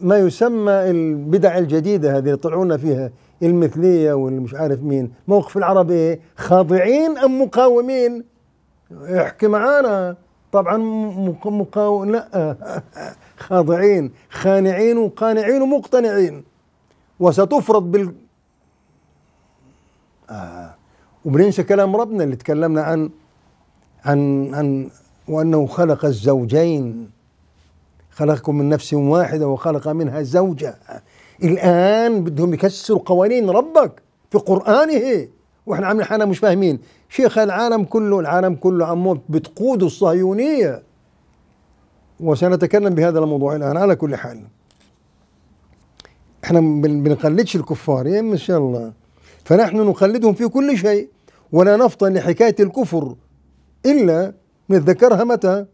ما يسمى البدع الجديدة هذه اللي طلعونا فيها المثلية والمش عارف مين موقف العرب إيه خاضعين أم مقاومين احكي معانا طبعا مقاو لا (laughs) خاضعين خانعين وقانعين ومقتنعين وستفرض بال آه وبننسى كلام ربنا اللي تكلمنا عن عن عن وأنه خلق الزوجين خلقكم من نفس واحدة وخلق منها زوجة الآن بدهم يكسروا قوانين ربك في قرآنه واحنا عاملين حالنا مش فاهمين شيخ العالم كله العالم كله عم بتقود الصهيونية وسنتكلم بهذا الموضوع الآن على كل حال احنا بنقلدش الكفار يا ان شاء الله فنحن نخلدهم في كل شيء ولا نفطن لحكاية الكفر إلا نتذكرها متى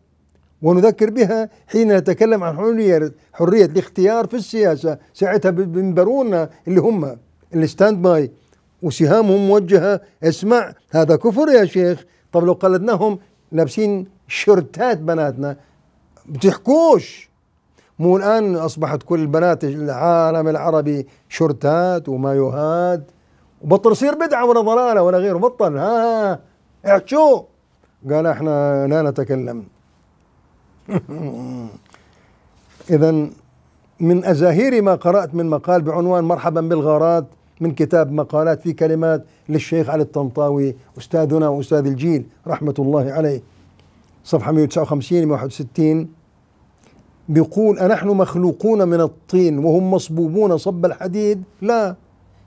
ونذكر بها حين نتكلم عن حرية حرية الاختيار في السياسة ساعتها بنبرونا اللي هم اللي ستاند باي وسهامهم موجهة اسمع هذا كفر يا شيخ طب لو قلدناهم لابسين شرتات بناتنا بتحكوش مو الآن أصبحت كل بنات العالم العربي شرتات ومايوهات وبطل يصير بدعه ولا ضلاله ولا غيره بطل ها, ها شو؟ قال احنا لا نتكلم (laughs) اذا من ازاهير ما قرات من مقال بعنوان مرحبا بالغارات من كتاب مقالات في كلمات للشيخ علي الطنطاوي استاذنا واستاذ الجيل رحمه الله عليه صفحه 159 161 بيقول أنحن مخلوقون من الطين وهم مصبوبون صب الحديد؟ لا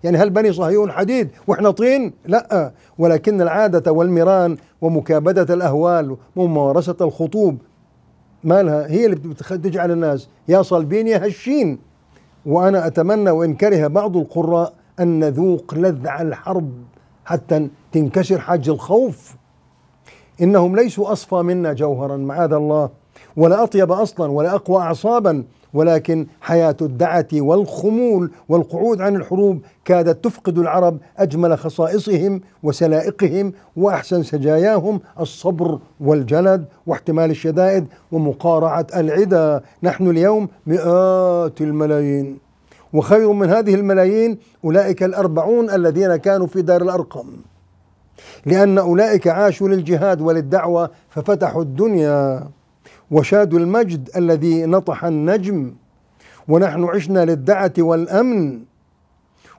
يعني هل بني صهيون حديد واحنا طين لا ولكن العادة والمران ومكابدة الأهوال وممارسة الخطوب مالها هي اللي بتجعل الناس يا صلبين يا هشين وأنا أتمنى وإن كره بعض القراء أن نذوق لذع الحرب حتى تنكسر حاج الخوف إنهم ليسوا أصفى منا جوهرا معاذ الله ولا أطيب أصلا ولا أقوى أعصابا ولكن حياة الدعة والخمول والقعود عن الحروب كادت تفقد العرب أجمل خصائصهم وسلائقهم وأحسن سجاياهم الصبر والجلد واحتمال الشدائد ومقارعة العدا نحن اليوم مئات الملايين وخير من هذه الملايين أولئك الأربعون الذين كانوا في دار الأرقم لأن أولئك عاشوا للجهاد وللدعوة ففتحوا الدنيا وشاد المجد الذي نطح النجم ونحن عشنا للدعة والأمن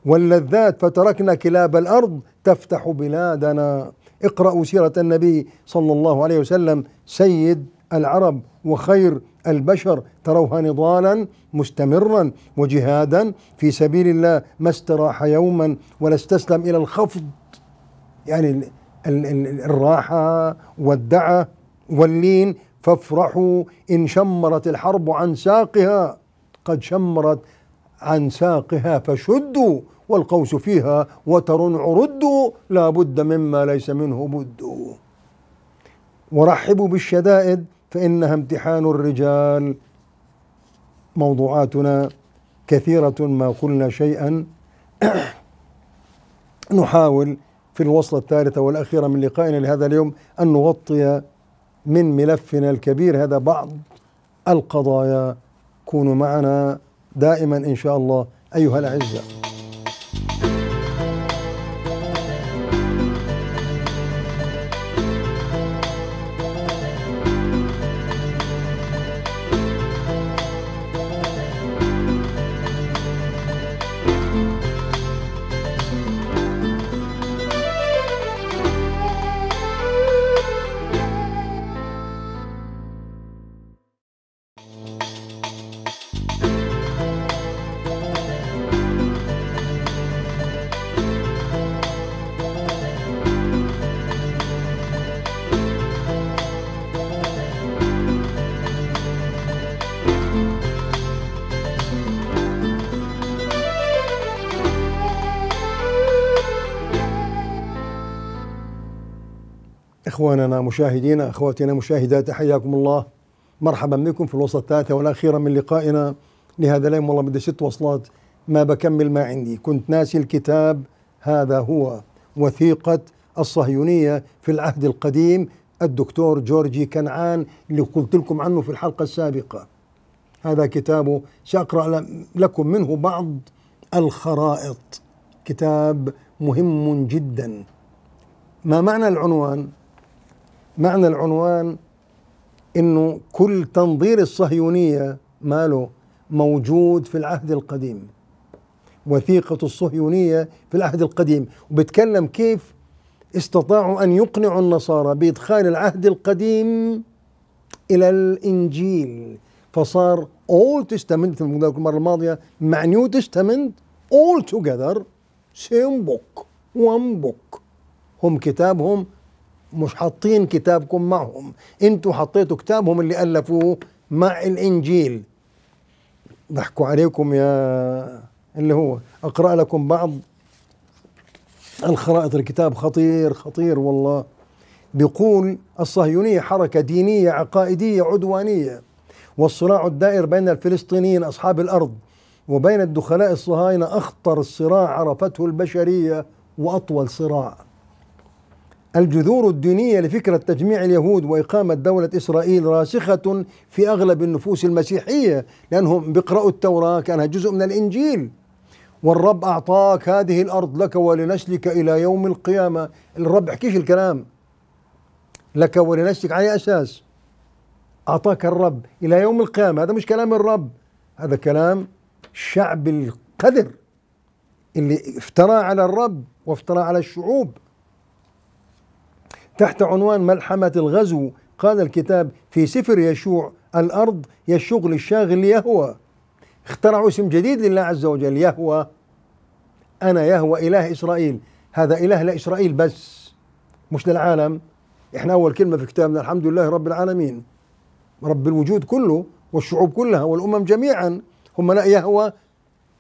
واللذات فتركنا كلاب الأرض تفتح بلادنا اقرأوا سيرة النبي صلى الله عليه وسلم سيد العرب وخير البشر تروها نضالا مستمرا وجهادا في سبيل الله ما استراح يوما ولا استسلم الى الخفض يعني الراحه والدعه واللين فافرحوا إن شمرت الحرب عن ساقها قد شمرت عن ساقها فشدوا والقوس فيها وتر عردوا لا بد مما ليس منه بد ورحبوا بالشدائد فإنها امتحان الرجال موضوعاتنا كثيرة ما قلنا شيئا (coughs) نحاول في الوصلة الثالثة والأخيرة من لقائنا لهذا اليوم أن نغطي من ملفنا الكبير هذا بعض القضايا كونوا معنا دائما ان شاء الله ايها الاعزاء إخواننا مشاهدينا أخواتنا مشاهدات حياكم الله مرحبا بكم في الوسط الثالثة والأخيرة من لقائنا لهذا اليوم والله بدي ست وصلات ما بكمل ما عندي كنت ناسي الكتاب هذا هو وثيقة الصهيونية في العهد القديم الدكتور جورجي كنعان اللي قلت لكم عنه في الحلقة السابقة هذا كتابه سأقرأ لكم منه بعض الخرائط كتاب مهم جدا ما معنى العنوان معنى العنوان انه كل تنظير الصهيونيه ماله موجود في العهد القديم وثيقة الصهيونية في العهد القديم وبتكلم كيف استطاعوا أن يقنعوا النصارى بإدخال العهد القديم إلى الإنجيل فصار اول تستمنت في المرة الماضية مع نيو تستمنت اول توجذر سيم بوك وان بوك هم كتابهم مش حاطين كتابكم معهم انتوا حطيتوا كتابهم اللي ألفوه مع الإنجيل بحكوا عليكم يا اللي هو أقرأ لكم بعض الخرائط الكتاب خطير خطير والله بيقول الصهيونية حركة دينية عقائدية عدوانية والصراع الدائر بين الفلسطينيين أصحاب الأرض وبين الدخلاء الصهاينة أخطر صراع عرفته البشرية وأطول صراع الجذور الدينية لفكرة تجميع اليهود وإقامة دولة إسرائيل راسخة في أغلب النفوس المسيحية لأنهم بيقرأوا التوراة كانها جزء من الإنجيل والرب أعطاك هذه الأرض لك ولنسلك إلى يوم القيامة الرب حكيش الكلام لك ولنسلك على أساس أعطاك الرب إلى يوم القيامة هذا مش كلام الرب هذا كلام شعب القذر اللي افترى على الرب وافترى على الشعوب تحت عنوان ملحمة الغزو قال الكتاب في سفر يشوع الأرض يشغل الشاغل يهوى اخترعوا اسم جديد لله عز وجل يهوى أنا يهوى إله إسرائيل هذا إله لإسرائيل بس مش للعالم احنا أول كلمة في كتابنا الحمد لله رب العالمين رب الوجود كله والشعوب كلها والأمم جميعا هم لا يهوى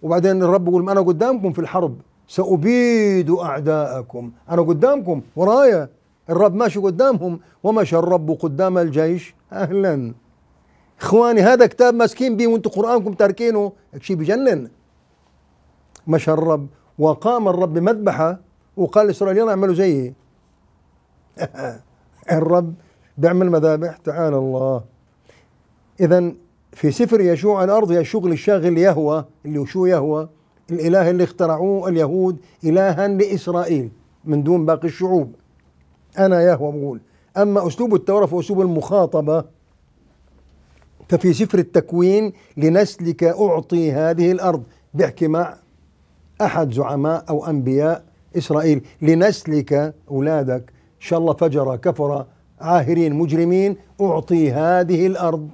وبعدين الرب يقول أنا قدامكم في الحرب سأبيد أعداءكم أنا قدامكم ورايا الرب ماشي قدامهم ومشى الرب قدام الجيش اهلا اخواني هذا كتاب ماسكين به وانتم قرانكم تاركينه شيء بجنن مشى الرب وقام الرب بمذبحه وقال الاسرائيليين اعملوا زيي (laughs) الرب بيعمل مذابح تعالى الله اذا في سفر يشوع الارض هي شغل الشاغل يهوى اللي هو شو يهوى الاله اللي اخترعوه اليهود الها لاسرائيل من دون باقي الشعوب أنا يهوى بقول أما أسلوب التوراة فأسلوب المخاطبة ففي سفر التكوين لنسلك أعطي هذه الأرض بيحكي مع أحد زعماء أو أنبياء إسرائيل لنسلك أولادك إن شاء الله فجر كفر عاهرين مجرمين أعطي هذه الأرض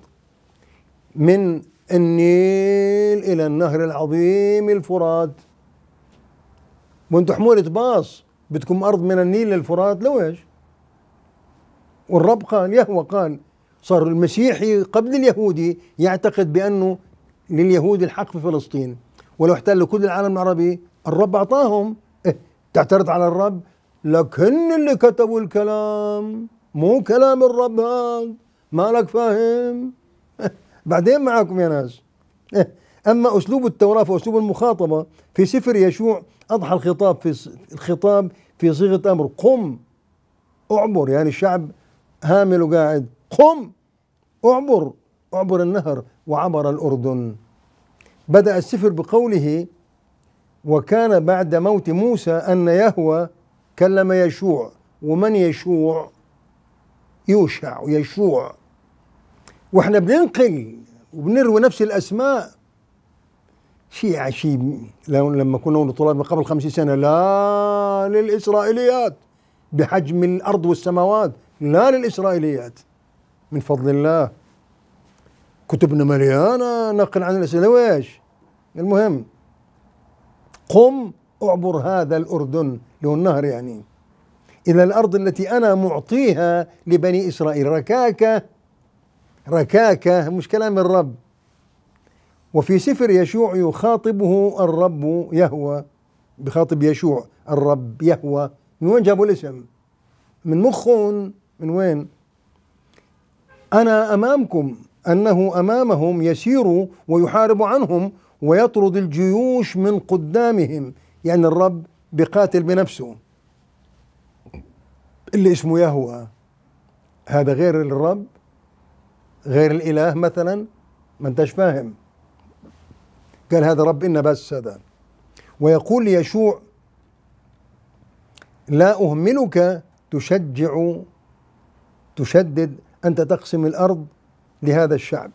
من النيل إلى النهر العظيم الفرات وانتوا حمولة باص بدكم أرض من النيل للفرات لو إيش والرب قال يهوى قال صار المسيحي قبل اليهودي يعتقد بأنه لليهود الحق في فلسطين ولو احتلوا كل العالم العربي الرب أعطاهم إه تعترض على الرب لكن اللي كتبوا الكلام مو كلام الرب هذا مالك فاهم إيه، بعدين معاكم يا ناس إيه، أما أسلوب التوراة وأسلوب المخاطبة في سفر يشوع أضحى الخطاب في الخطاب في صيغة أمر قم أعبر يعني الشعب هامل قاعد قم اعبر اعبر النهر وعبر الأردن بدأ السفر بقوله وكان بعد موت موسى أن يهوى كلم يشوع ومن يشوع يوشع ويشوع واحنا بننقل وبنروي نفس الأسماء شيء عجيب لما كنا طلاب من قبل خمسين سنة لا للإسرائيليات بحجم الأرض والسماوات لا للإسرائيليات من فضل الله كتبنا مليانة نقل عن الأسئلة وإيش المهم قم أعبر هذا الأردن له النهر يعني إلى الأرض التي أنا معطيها لبني إسرائيل ركاكة ركاكة مش كلام الرب وفي سفر يشوع يخاطبه الرب يهوى بخاطب يشوع الرب يهوى من وين جابوا الاسم؟ من مخون من وين؟ أنا أمامكم أنه أمامهم يسير ويحارب عنهم ويطرد الجيوش من قدامهم يعني الرب بقاتل بنفسه اللي اسمه يهوى هذا غير الرب غير الإله مثلا ما انتش فاهم قال هذا رب إن بس هذا ويقول ليشوع لا أهملك تشجع تشدد أنت تقسم الأرض لهذا الشعب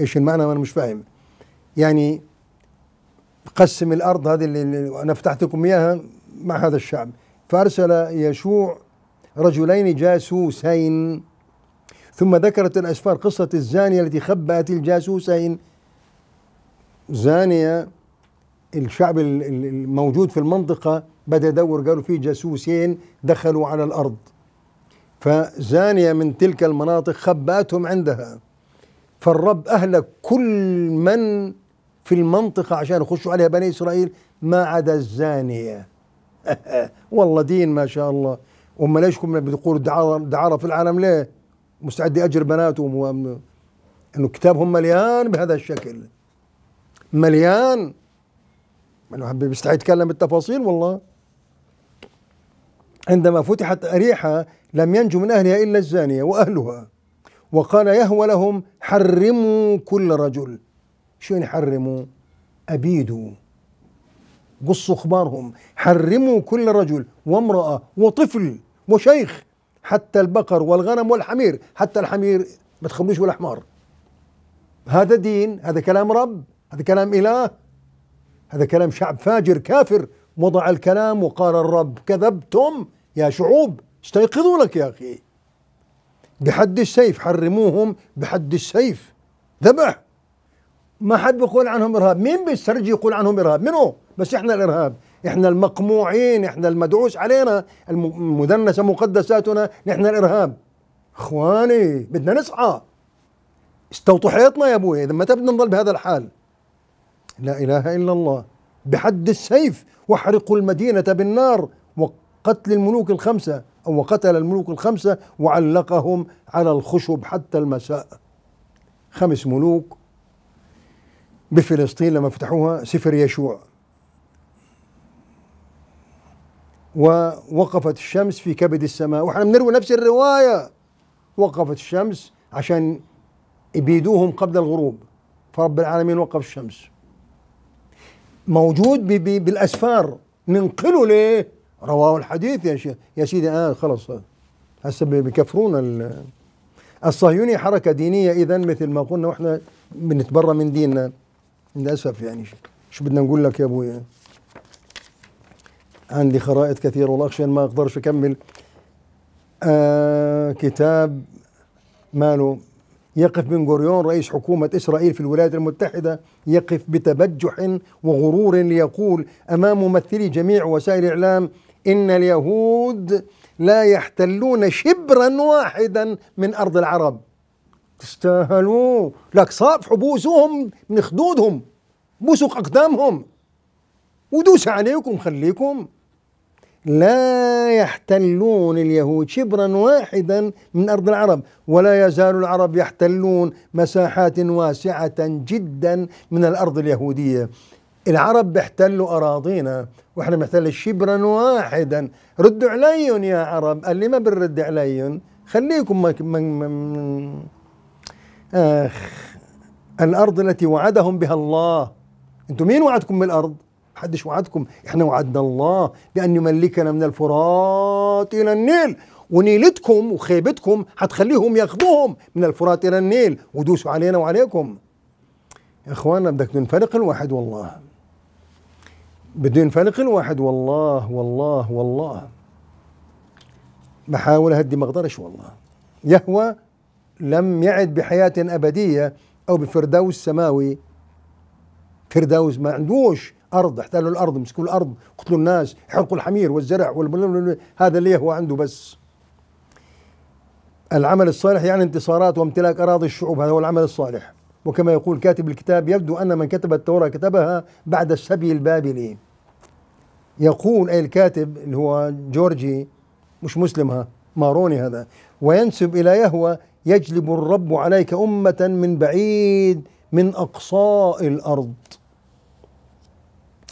إيش المعنى أنا مش فاهم يعني قسم الأرض هذه اللي أنا فتحتكم إياها مع هذا الشعب فأرسل يشوع رجلين جاسوسين ثم ذكرت الأسفار قصة الزانية التي خبأت الجاسوسين زانية الشعب الموجود في المنطقة بدأ يدور قالوا في جاسوسين دخلوا على الأرض فزانية من تلك المناطق خبأتهم عندها فالرب أهلك كل من في المنطقة عشان يخشوا عليها بني إسرائيل ما عدا الزانية (laughs) والله دين ما شاء الله وما ليشكم بتقول دعارة, في العالم ليه مستعد أجر بناتهم أنه كتابهم مليان بهذا الشكل مليان أنه بيستحي يتكلم بالتفاصيل والله عندما فتحت أريحة لم ينجو من أهلها إلا الزانية وأهلها وقال يهوى لهم حرموا كل رجل شو يعني حرموا أبيدوا قصوا أخبارهم حرموا كل رجل وامرأة وطفل وشيخ حتى البقر والغنم والحمير حتى الحمير ما تخلوش والأحمر هذا دين هذا كلام رب هذا كلام إله هذا كلام شعب فاجر كافر وضع الكلام وقال الرب كذبتم يا شعوب استيقظوا لك يا أخي بحد السيف حرموهم بحد السيف ذبح ما حد بيقول عنهم إرهاب مين بيسترجي يقول عنهم إرهاب منو بس إحنا الإرهاب إحنا المقموعين إحنا المدعوس علينا المدنسة مقدساتنا نحن الإرهاب إخواني بدنا نسعى استوطوا حياتنا يا أبوي إذا متى بدنا نضل بهذا الحال لا إله إلا الله بحد السيف واحرقوا المدينة بالنار قتل الملوك الخمسة أو قتل الملوك الخمسة وعلقهم على الخشب حتى المساء خمس ملوك بفلسطين لما فتحوها سفر يشوع ووقفت الشمس في كبد السماء واحنا بنروي نفس الرواية وقفت الشمس عشان يبيدوهم قبل الغروب فرب العالمين وقف الشمس موجود بالأسفار ننقله ليه رواه الحديث يا شيخ يا سيدي آه خلص هسه بيكفرون الصهيوني حركه دينيه اذا مثل ما قلنا واحنا بنتبرى من ديننا للاسف يعني شو بدنا نقول لك يا ابويا عندي خرائط كثيره والله اخشى ما اقدرش اكمل آه كتاب ماله يقف بن غوريون رئيس حكومة إسرائيل في الولايات المتحدة يقف بتبجح وغرور ليقول أمام ممثلي جميع وسائل الإعلام إن اليهود لا يحتلون شبرا واحدا من أرض العرب تستاهلوا لك صافحوا بوسوهم من خدودهم بوسوا أقدامهم ودوس عليكم خليكم لا يحتلون اليهود شبرا واحدا من ارض العرب ولا يزال العرب يحتلون مساحات واسعه جدا من الارض اليهوديه العرب بيحتلوا أراضينا وإحنا بنحتل شبرا واحدا ردوا عليهم يا عرب قال لي ما بنرد عليهم خليكم من, من, من آخ الأرض التي وعدهم بها الله أنتم مين وعدكم بالأرض؟ حدش وعدكم احنا وعدنا الله بأن يملكنا من الفرات إلى النيل ونيلتكم وخيبتكم حتخليهم ياخذوهم من الفرات إلى النيل ودوسوا علينا وعليكم يا إخواننا بدك تنفرق الواحد والله بدون فلق واحد والله والله والله بحاول أهدي ما أقدرش والله يهوى لم يعد بحياة أبدية أو بفردوس سماوي فردوس ما عندوش أرض احتلوا الأرض مسكوا الأرض قتلوا الناس حرقوا الحمير والزرع هذا اللي هو عنده بس العمل الصالح يعني انتصارات وامتلاك أراضي الشعوب هذا هو العمل الصالح وكما يقول كاتب الكتاب يبدو أن من كتب التوراة كتبها بعد السبي البابلي يقول أي الكاتب اللي هو جورجي مش مسلم ها ماروني هذا وينسب إلى يهوى يجلب الرب عليك أمة من بعيد من أقصاء الأرض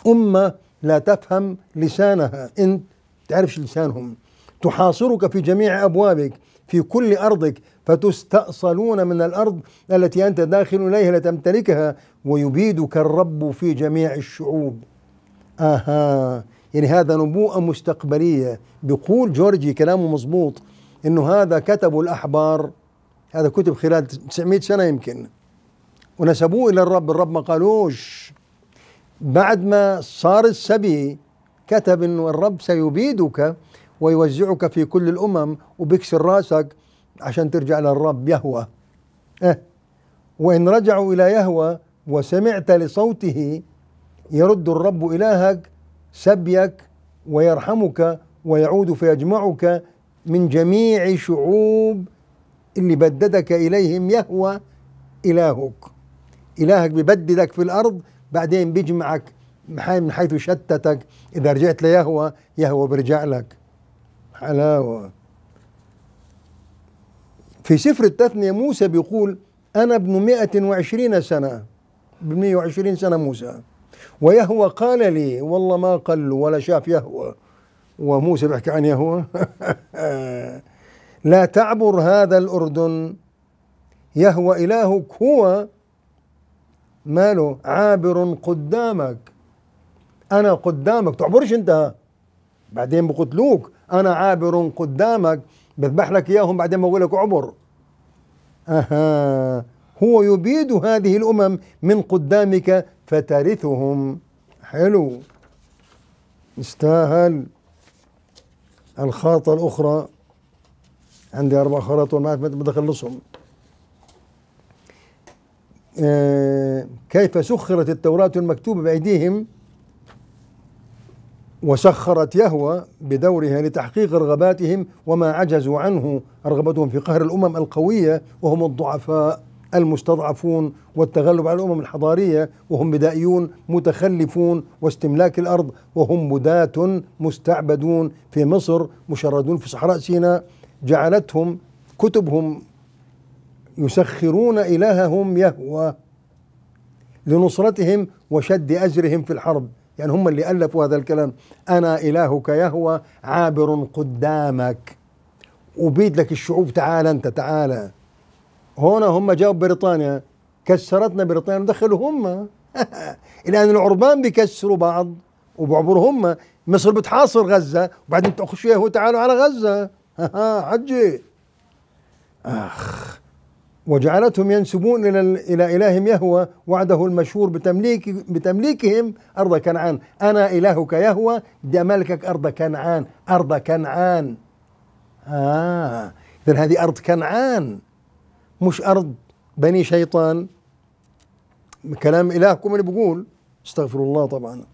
أمة لا تفهم لسانها أنت تعرفش لسانهم تحاصرك في جميع أبوابك في كل أرضك فتستأصلون من الأرض التي أنت داخل إليها لتمتلكها ويبيدك الرب في جميع الشعوب آها يعني هذا نبوءة مستقبلية بيقول جورجي كلامه مظبوط إنه هذا كتبه الأحبار هذا كتب خلال 900 سنة يمكن ونسبوه إلى الرب الرب ما قالوش بعد ما صار السبي كتب إنه الرب سيبيدك ويوزعك في كل الأمم وبيكسر راسك عشان ترجع للرب يهوى أه وإن رجعوا إلى يهوى وسمعت لصوته يرد الرب إلهك سبيك ويرحمك ويعود فيجمعك من جميع شعوب اللي بددك إليهم يهوى إلهك إلهك ببددك في الأرض بعدين بيجمعك من حيث شتتك إذا رجعت ليهوى يهوى بيرجع لك حلاوة في سفر التثنية موسى بيقول أنا ابن 120 سنة ب 120 سنة موسى ويهوى قال لي والله ما قل ولا شاف يهوى وموسى بيحكي عن يهوى (laughs) لا تعبر هذا الأردن يهوى إلهك هو ماله عابر قدامك أنا قدامك تعبرش أنت بعدين بقتلوك أنا عابر قدامك بذبح لك إياهم بعدين بقول لك عبر أها هو يبيد هذه الأمم من قدامك فترثهم حلو يستاهل الخارطة الأخرى عندي أربع خرائط وما بدي أخلصهم آه، كيف سخرت التوراة المكتوبة بأيديهم وسخرت يهوى بدورها لتحقيق رغباتهم وما عجزوا عنه رغبتهم في قهر الامم القويه وهم الضعفاء المستضعفون والتغلب على الامم الحضاريه وهم بدائيون متخلفون واستملاك الارض وهم بداة مستعبدون في مصر مشردون في صحراء سيناء جعلتهم كتبهم يسخرون الههم يهوى لنصرتهم وشد اجرهم في الحرب يعني هم اللي ألفوا هذا الكلام أنا إلهك يهوى عابر قدامك وبيد لك الشعوب تعال أنت تعالى هنا هم جاوا بريطانيا كسرتنا بريطانيا ودخلوا هم (laughs) الآن العربان بيكسروا بعض وبعبروا هم مصر بتحاصر غزة وبعدين تخش يهو تعالوا على غزة ها (laughs) حجي آخ وجعلتهم ينسبون الى الى الههم يهوى وعده المشهور بتمليك بتمليكهم ارض كنعان انا الهك يهوى ده املكك ارض كنعان ارض كنعان اه اذا هذه ارض كنعان مش ارض بني شيطان كلام الهكم اللي بقول استغفر الله طبعا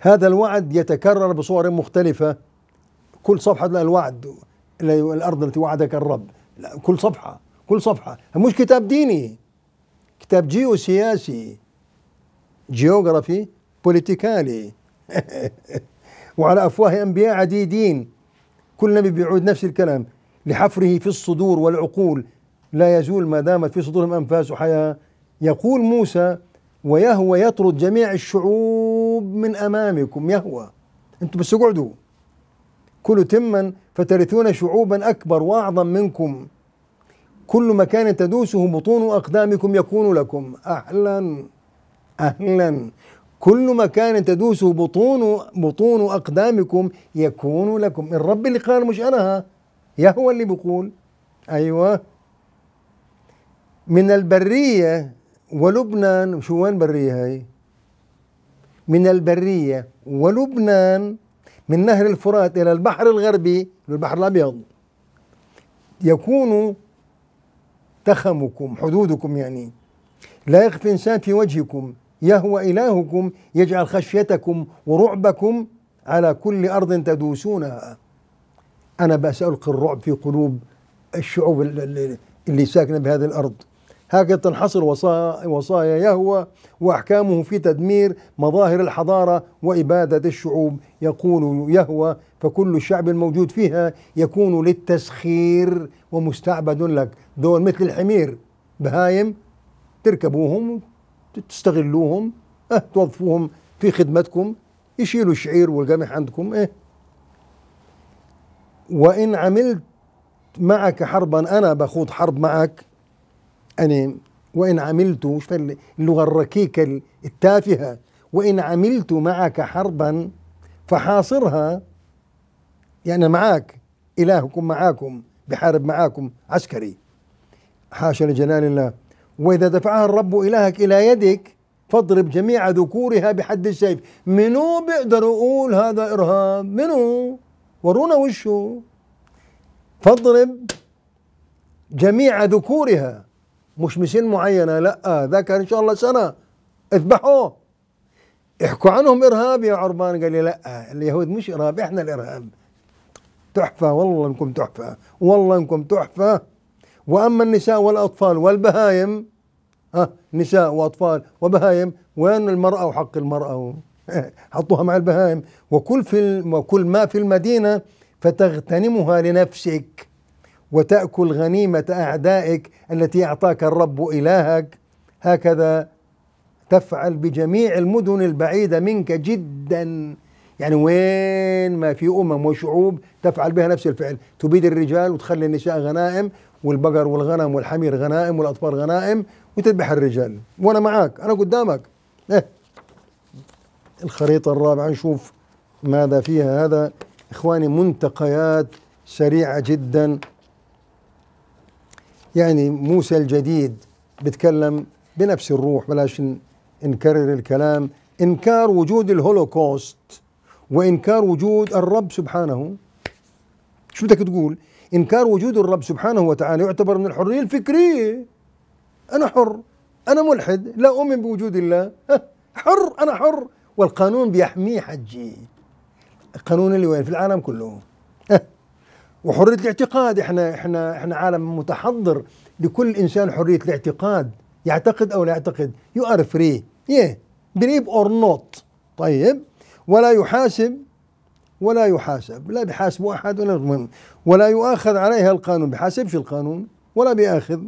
هذا الوعد يتكرر بصور مختلفه كل صفحه الوعد الارض التي وعدك الرب لا كل صفحة كل صفحة مش كتاب ديني كتاب جيوسياسي جيوغرافي بوليتيكالي (laughs) وعلى أفواه أنبياء عديدين كل نبي بيعود نفس الكلام لحفره في الصدور والعقول لا يزول ما دامت في صدورهم أنفاس حياة يقول موسى ويهوى يطرد جميع الشعوب من أمامكم يهوى أنتم بس اقعدوا كلوا تما فترثون شعوبا أكبر وأعظم منكم كل مكان تدوسه بطون أقدامكم يكون لكم أهلا أهلا كل مكان تدوسه بطون بطون أقدامكم يكون لكم الرب اللي قال مش أنا يا هو اللي بقول أيوة من البرية ولبنان شو وين برية هاي من البرية ولبنان من نهر الفرات إلى البحر الغربي البحر الأبيض يكون تخمكم حدودكم يعني لا يخفي إنسان في وجهكم يهوى إلهكم يجعل خشيتكم ورعبكم على كل أرض تدوسونها أنا بسألقي الرعب في قلوب الشعوب اللي ساكنة بهذه الأرض هكذا تنحصر وصايا يهوى واحكامه في تدمير مظاهر الحضاره واباده الشعوب يقول يهوى فكل الشعب الموجود فيها يكون للتسخير ومستعبد لك دول مثل الحمير بهايم تركبوهم تستغلوهم اه توظفوهم في خدمتكم يشيلوا الشعير والقمح عندكم ايه وان عملت معك حربا انا بخوض حرب معك أنا وإن عملت اللغة الركيكة التافهة وإن عملت معك حربا فحاصرها يعني معاك إلهكم معاكم بحارب معاكم عسكري حاشا لجلال الله وإذا دفعها الرب إلهك إلى يدك فاضرب جميع ذكورها بحد السيف منو بيقدر يقول هذا إرهاب منو ورونا وشو فاضرب جميع ذكورها مش مسين معينه لا ذاك ان شاء الله سنه اذبحوه احكوا عنهم ارهاب يا عربان قال لي لا اليهود مش ارهاب احنا الارهاب تحفه والله انكم تحفه والله انكم تحفه واما النساء والاطفال والبهايم ها نساء واطفال وبهايم وين المراه وحق المراه (laughs) حطوها مع البهائم وكل في وكل ما في المدينه فتغتنمها لنفسك وتأكل غنيمة أعدائك التي أعطاك الرب إلهك هكذا تفعل بجميع المدن البعيدة منك جدا يعني وين ما في أمم وشعوب تفعل بها نفس الفعل تبيد الرجال وتخلي النساء غنائم والبقر والغنم والحمير غنائم والأطفال غنائم وتذبح الرجال وأنا معك أنا قدامك إيه. الخريطة الرابعة نشوف ماذا فيها هذا إخواني منتقيات سريعة جدا يعني موسى الجديد بيتكلم بنفس الروح بلاش نكرر الكلام انكار وجود الهولوكوست وانكار وجود الرب سبحانه شو بدك تقول انكار وجود الرب سبحانه وتعالى يعتبر من الحريه الفكريه انا حر انا ملحد لا اؤمن بوجود الله أه، حر انا حر والقانون بيحميه حجي القانون اللي وين في العالم كله أه. وحريه الاعتقاد احنا احنا احنا عالم متحضر لكل انسان حريه الاعتقاد يعتقد او لا يعتقد يو ار فري ايه بليف اور نوت طيب ولا يحاسب ولا يحاسب لا بحاسب احد ولا المهم ولا يؤاخذ عليها القانون بحاسبش القانون ولا بياخذ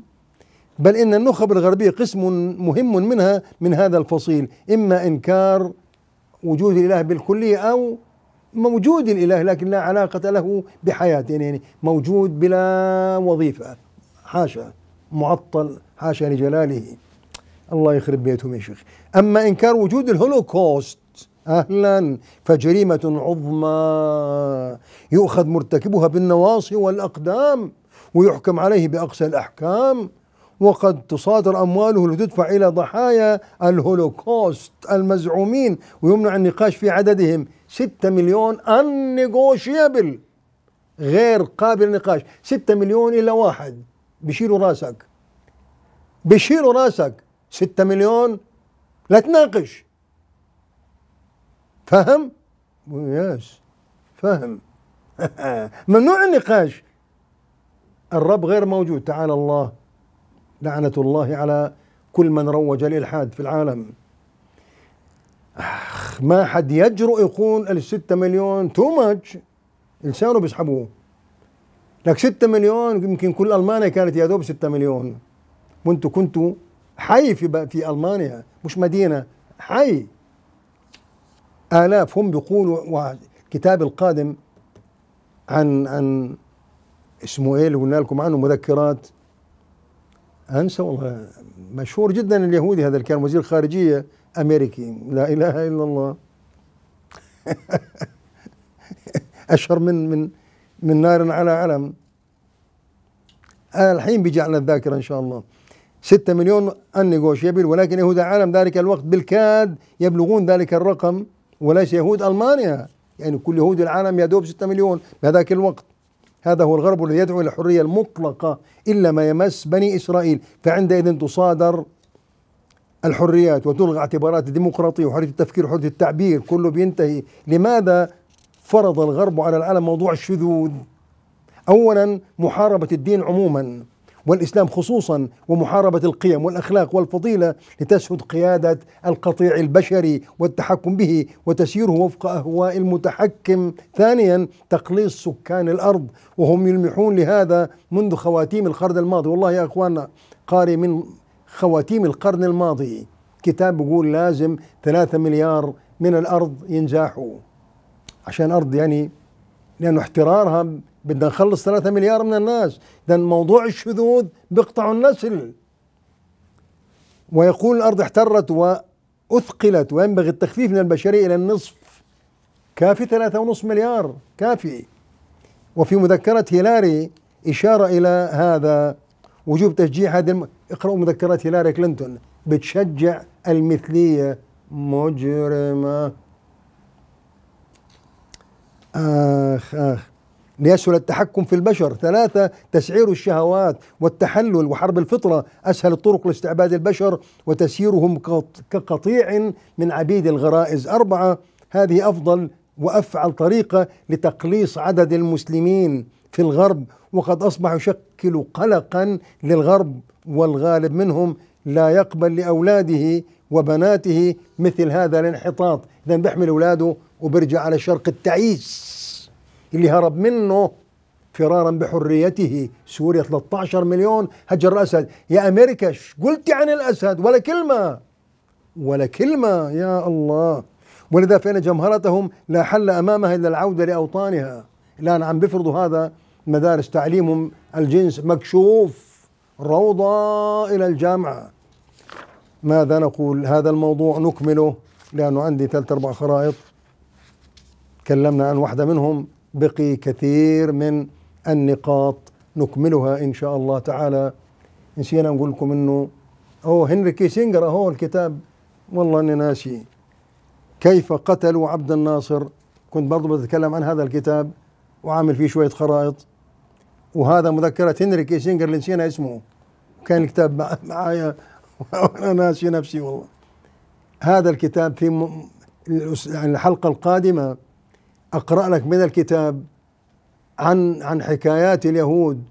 بل ان النخب الغربيه قسم مهم منها من هذا الفصيل اما انكار وجود الاله بالكليه او موجود الإله لكن لا علاقة له بحياته يعني موجود بلا وظيفة حاشا معطل حاشا لجلاله الله يخرب بيتهم يا شيخ أما إنكار وجود الهولوكوست أهلا فجريمة عظمى يؤخذ مرتكبها بالنواصي والأقدام ويحكم عليه بأقصى الأحكام وقد تصادر أمواله لتدفع إلى ضحايا الهولوكوست المزعومين ويمنع النقاش في عددهم 6 مليون انيغوشيبل غير قابل للنقاش 6 مليون إلا واحد بشيلوا راسك بشيلوا راسك 6 مليون لا تناقش فهم؟ يس فهم (laughs) ممنوع النقاش الرب غير موجود تعالى الله لعنة الله على كل من روج الإلحاد في العالم اخ ما حد يجرؤ يقول ال 6 مليون تو ماتش لسانه بيسحبوه لك 6 مليون يمكن كل المانيا كانت يا دوب 6 مليون وانتوا كنتوا حي في في المانيا مش مدينه حي الاف هم بيقولوا كتاب القادم عن عن اسمه ايه اللي قلنا لكم عنه مذكرات انسى والله مشهور جدا اليهودي هذا اللي كان وزير خارجيه أمريكي لا إله إلا الله (laughs) أشهر من من من نار على علم الحين بيجي على الذاكرة إن شاء الله ستة مليون النيغوشيبل ولكن يهود العالم ذلك الوقت بالكاد يبلغون ذلك الرقم وليس يهود ألمانيا يعني كل يهود العالم يدوب ستة مليون بهذاك الوقت هذا هو الغرب الذي يدعو إلى الحرية المطلقة إلا ما يمس بني إسرائيل فعندئذ تصادر الحريات وتلغى اعتبارات الديمقراطية وحرية التفكير وحرية التعبير كله بينتهي لماذا فرض الغرب على العالم موضوع الشذوذ أولا محاربة الدين عموما والإسلام خصوصا ومحاربة القيم والأخلاق والفضيلة لتسهد قيادة القطيع البشري والتحكم به وتسيره وفق أهواء المتحكم ثانيا تقليص سكان الأرض وهم يلمحون لهذا منذ خواتيم القرن الماضي والله يا أخواننا قاري من خواتيم القرن الماضي كتاب بيقول لازم 3 مليار من الارض ينزاحوا عشان ارض يعني لانه احترارها بدنا نخلص 3 مليار من الناس اذا موضوع الشذوذ بيقطع النسل ويقول الارض احترت واثقلت وينبغي التخفيف من البشريه الى النصف كافي 3.5 مليار كافي وفي مذكره هيلاري اشاره الى هذا وجوب تشجيع هذه الم... اقرأوا مذكرات هيلاري كلينتون بتشجع المثلية مجرمة آخ آخ ليسهل التحكم في البشر ثلاثة تسعير الشهوات والتحلل وحرب الفطرة أسهل الطرق لاستعباد البشر وتسييرهم كقطيع من عبيد الغرائز أربعة هذه أفضل وأفعل طريقة لتقليص عدد المسلمين في الغرب وقد أصبح شق يشكل قلقا للغرب والغالب منهم لا يقبل لأولاده وبناته مثل هذا الانحطاط إذا بيحمل أولاده وبرجع على الشرق التعيس اللي هرب منه فرارا بحريته سوريا 13 مليون هجر الأسد يا أمريكا قلت عن الأسد ولا كلمة ولا كلمة يا الله ولذا فإن جمهرتهم لا حل أمامها إلا العودة لأوطانها الآن عم بيفرضوا هذا مدارس تعليمهم الجنس مكشوف روضة إلى الجامعة ماذا نقول هذا الموضوع نكمله لأنه عندي ثلاث أربع خرائط تكلمنا عن واحدة منهم بقي كثير من النقاط نكملها إن شاء الله تعالى نسينا نقول لكم إنه أوه هنري كيسنجر أهو الكتاب والله أني ناسي كيف قتلوا عبد الناصر كنت برضو بتكلم عن هذا الكتاب وعامل فيه شوية خرائط وهذا مذكرة هنري شينجر اللي نسينا اسمه كان الكتاب معايا وانا (laughs) ناسي نفسي والله هذا الكتاب في م... يعني الحلقة القادمة أقرأ لك من الكتاب عن عن حكايات اليهود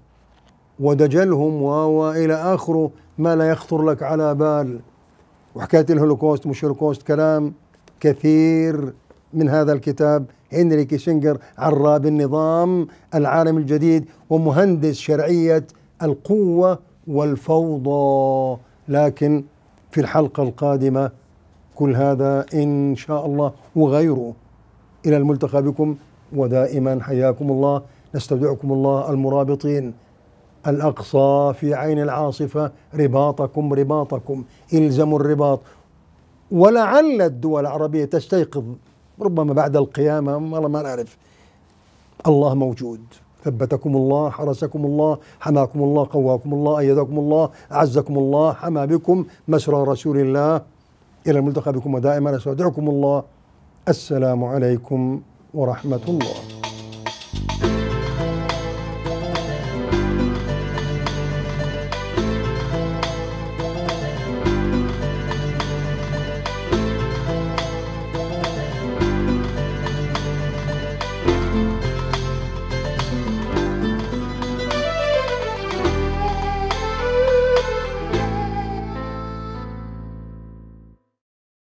ودجلهم وإلى آخره ما لا يخطر لك على بال وحكاية الهولوكوست مش هولوكوست كلام كثير من هذا الكتاب هنري كيسنجر عراب النظام العالم الجديد ومهندس شرعية القوة والفوضى لكن في الحلقة القادمة كل هذا إن شاء الله وغيره إلى الملتقى بكم ودائما حياكم الله نستودعكم الله المرابطين الأقصى في عين العاصفة رباطكم رباطكم إلزموا الرباط ولعل الدول العربية تستيقظ ربما بعد القيامة والله ما نعرف الله موجود ثبتكم الله حرسكم الله حماكم الله قواكم الله أيدكم الله أعزكم الله حمى بكم مسرى رسول الله إلى الملتقى بكم ودائما أستودعكم الله السلام عليكم ورحمة الله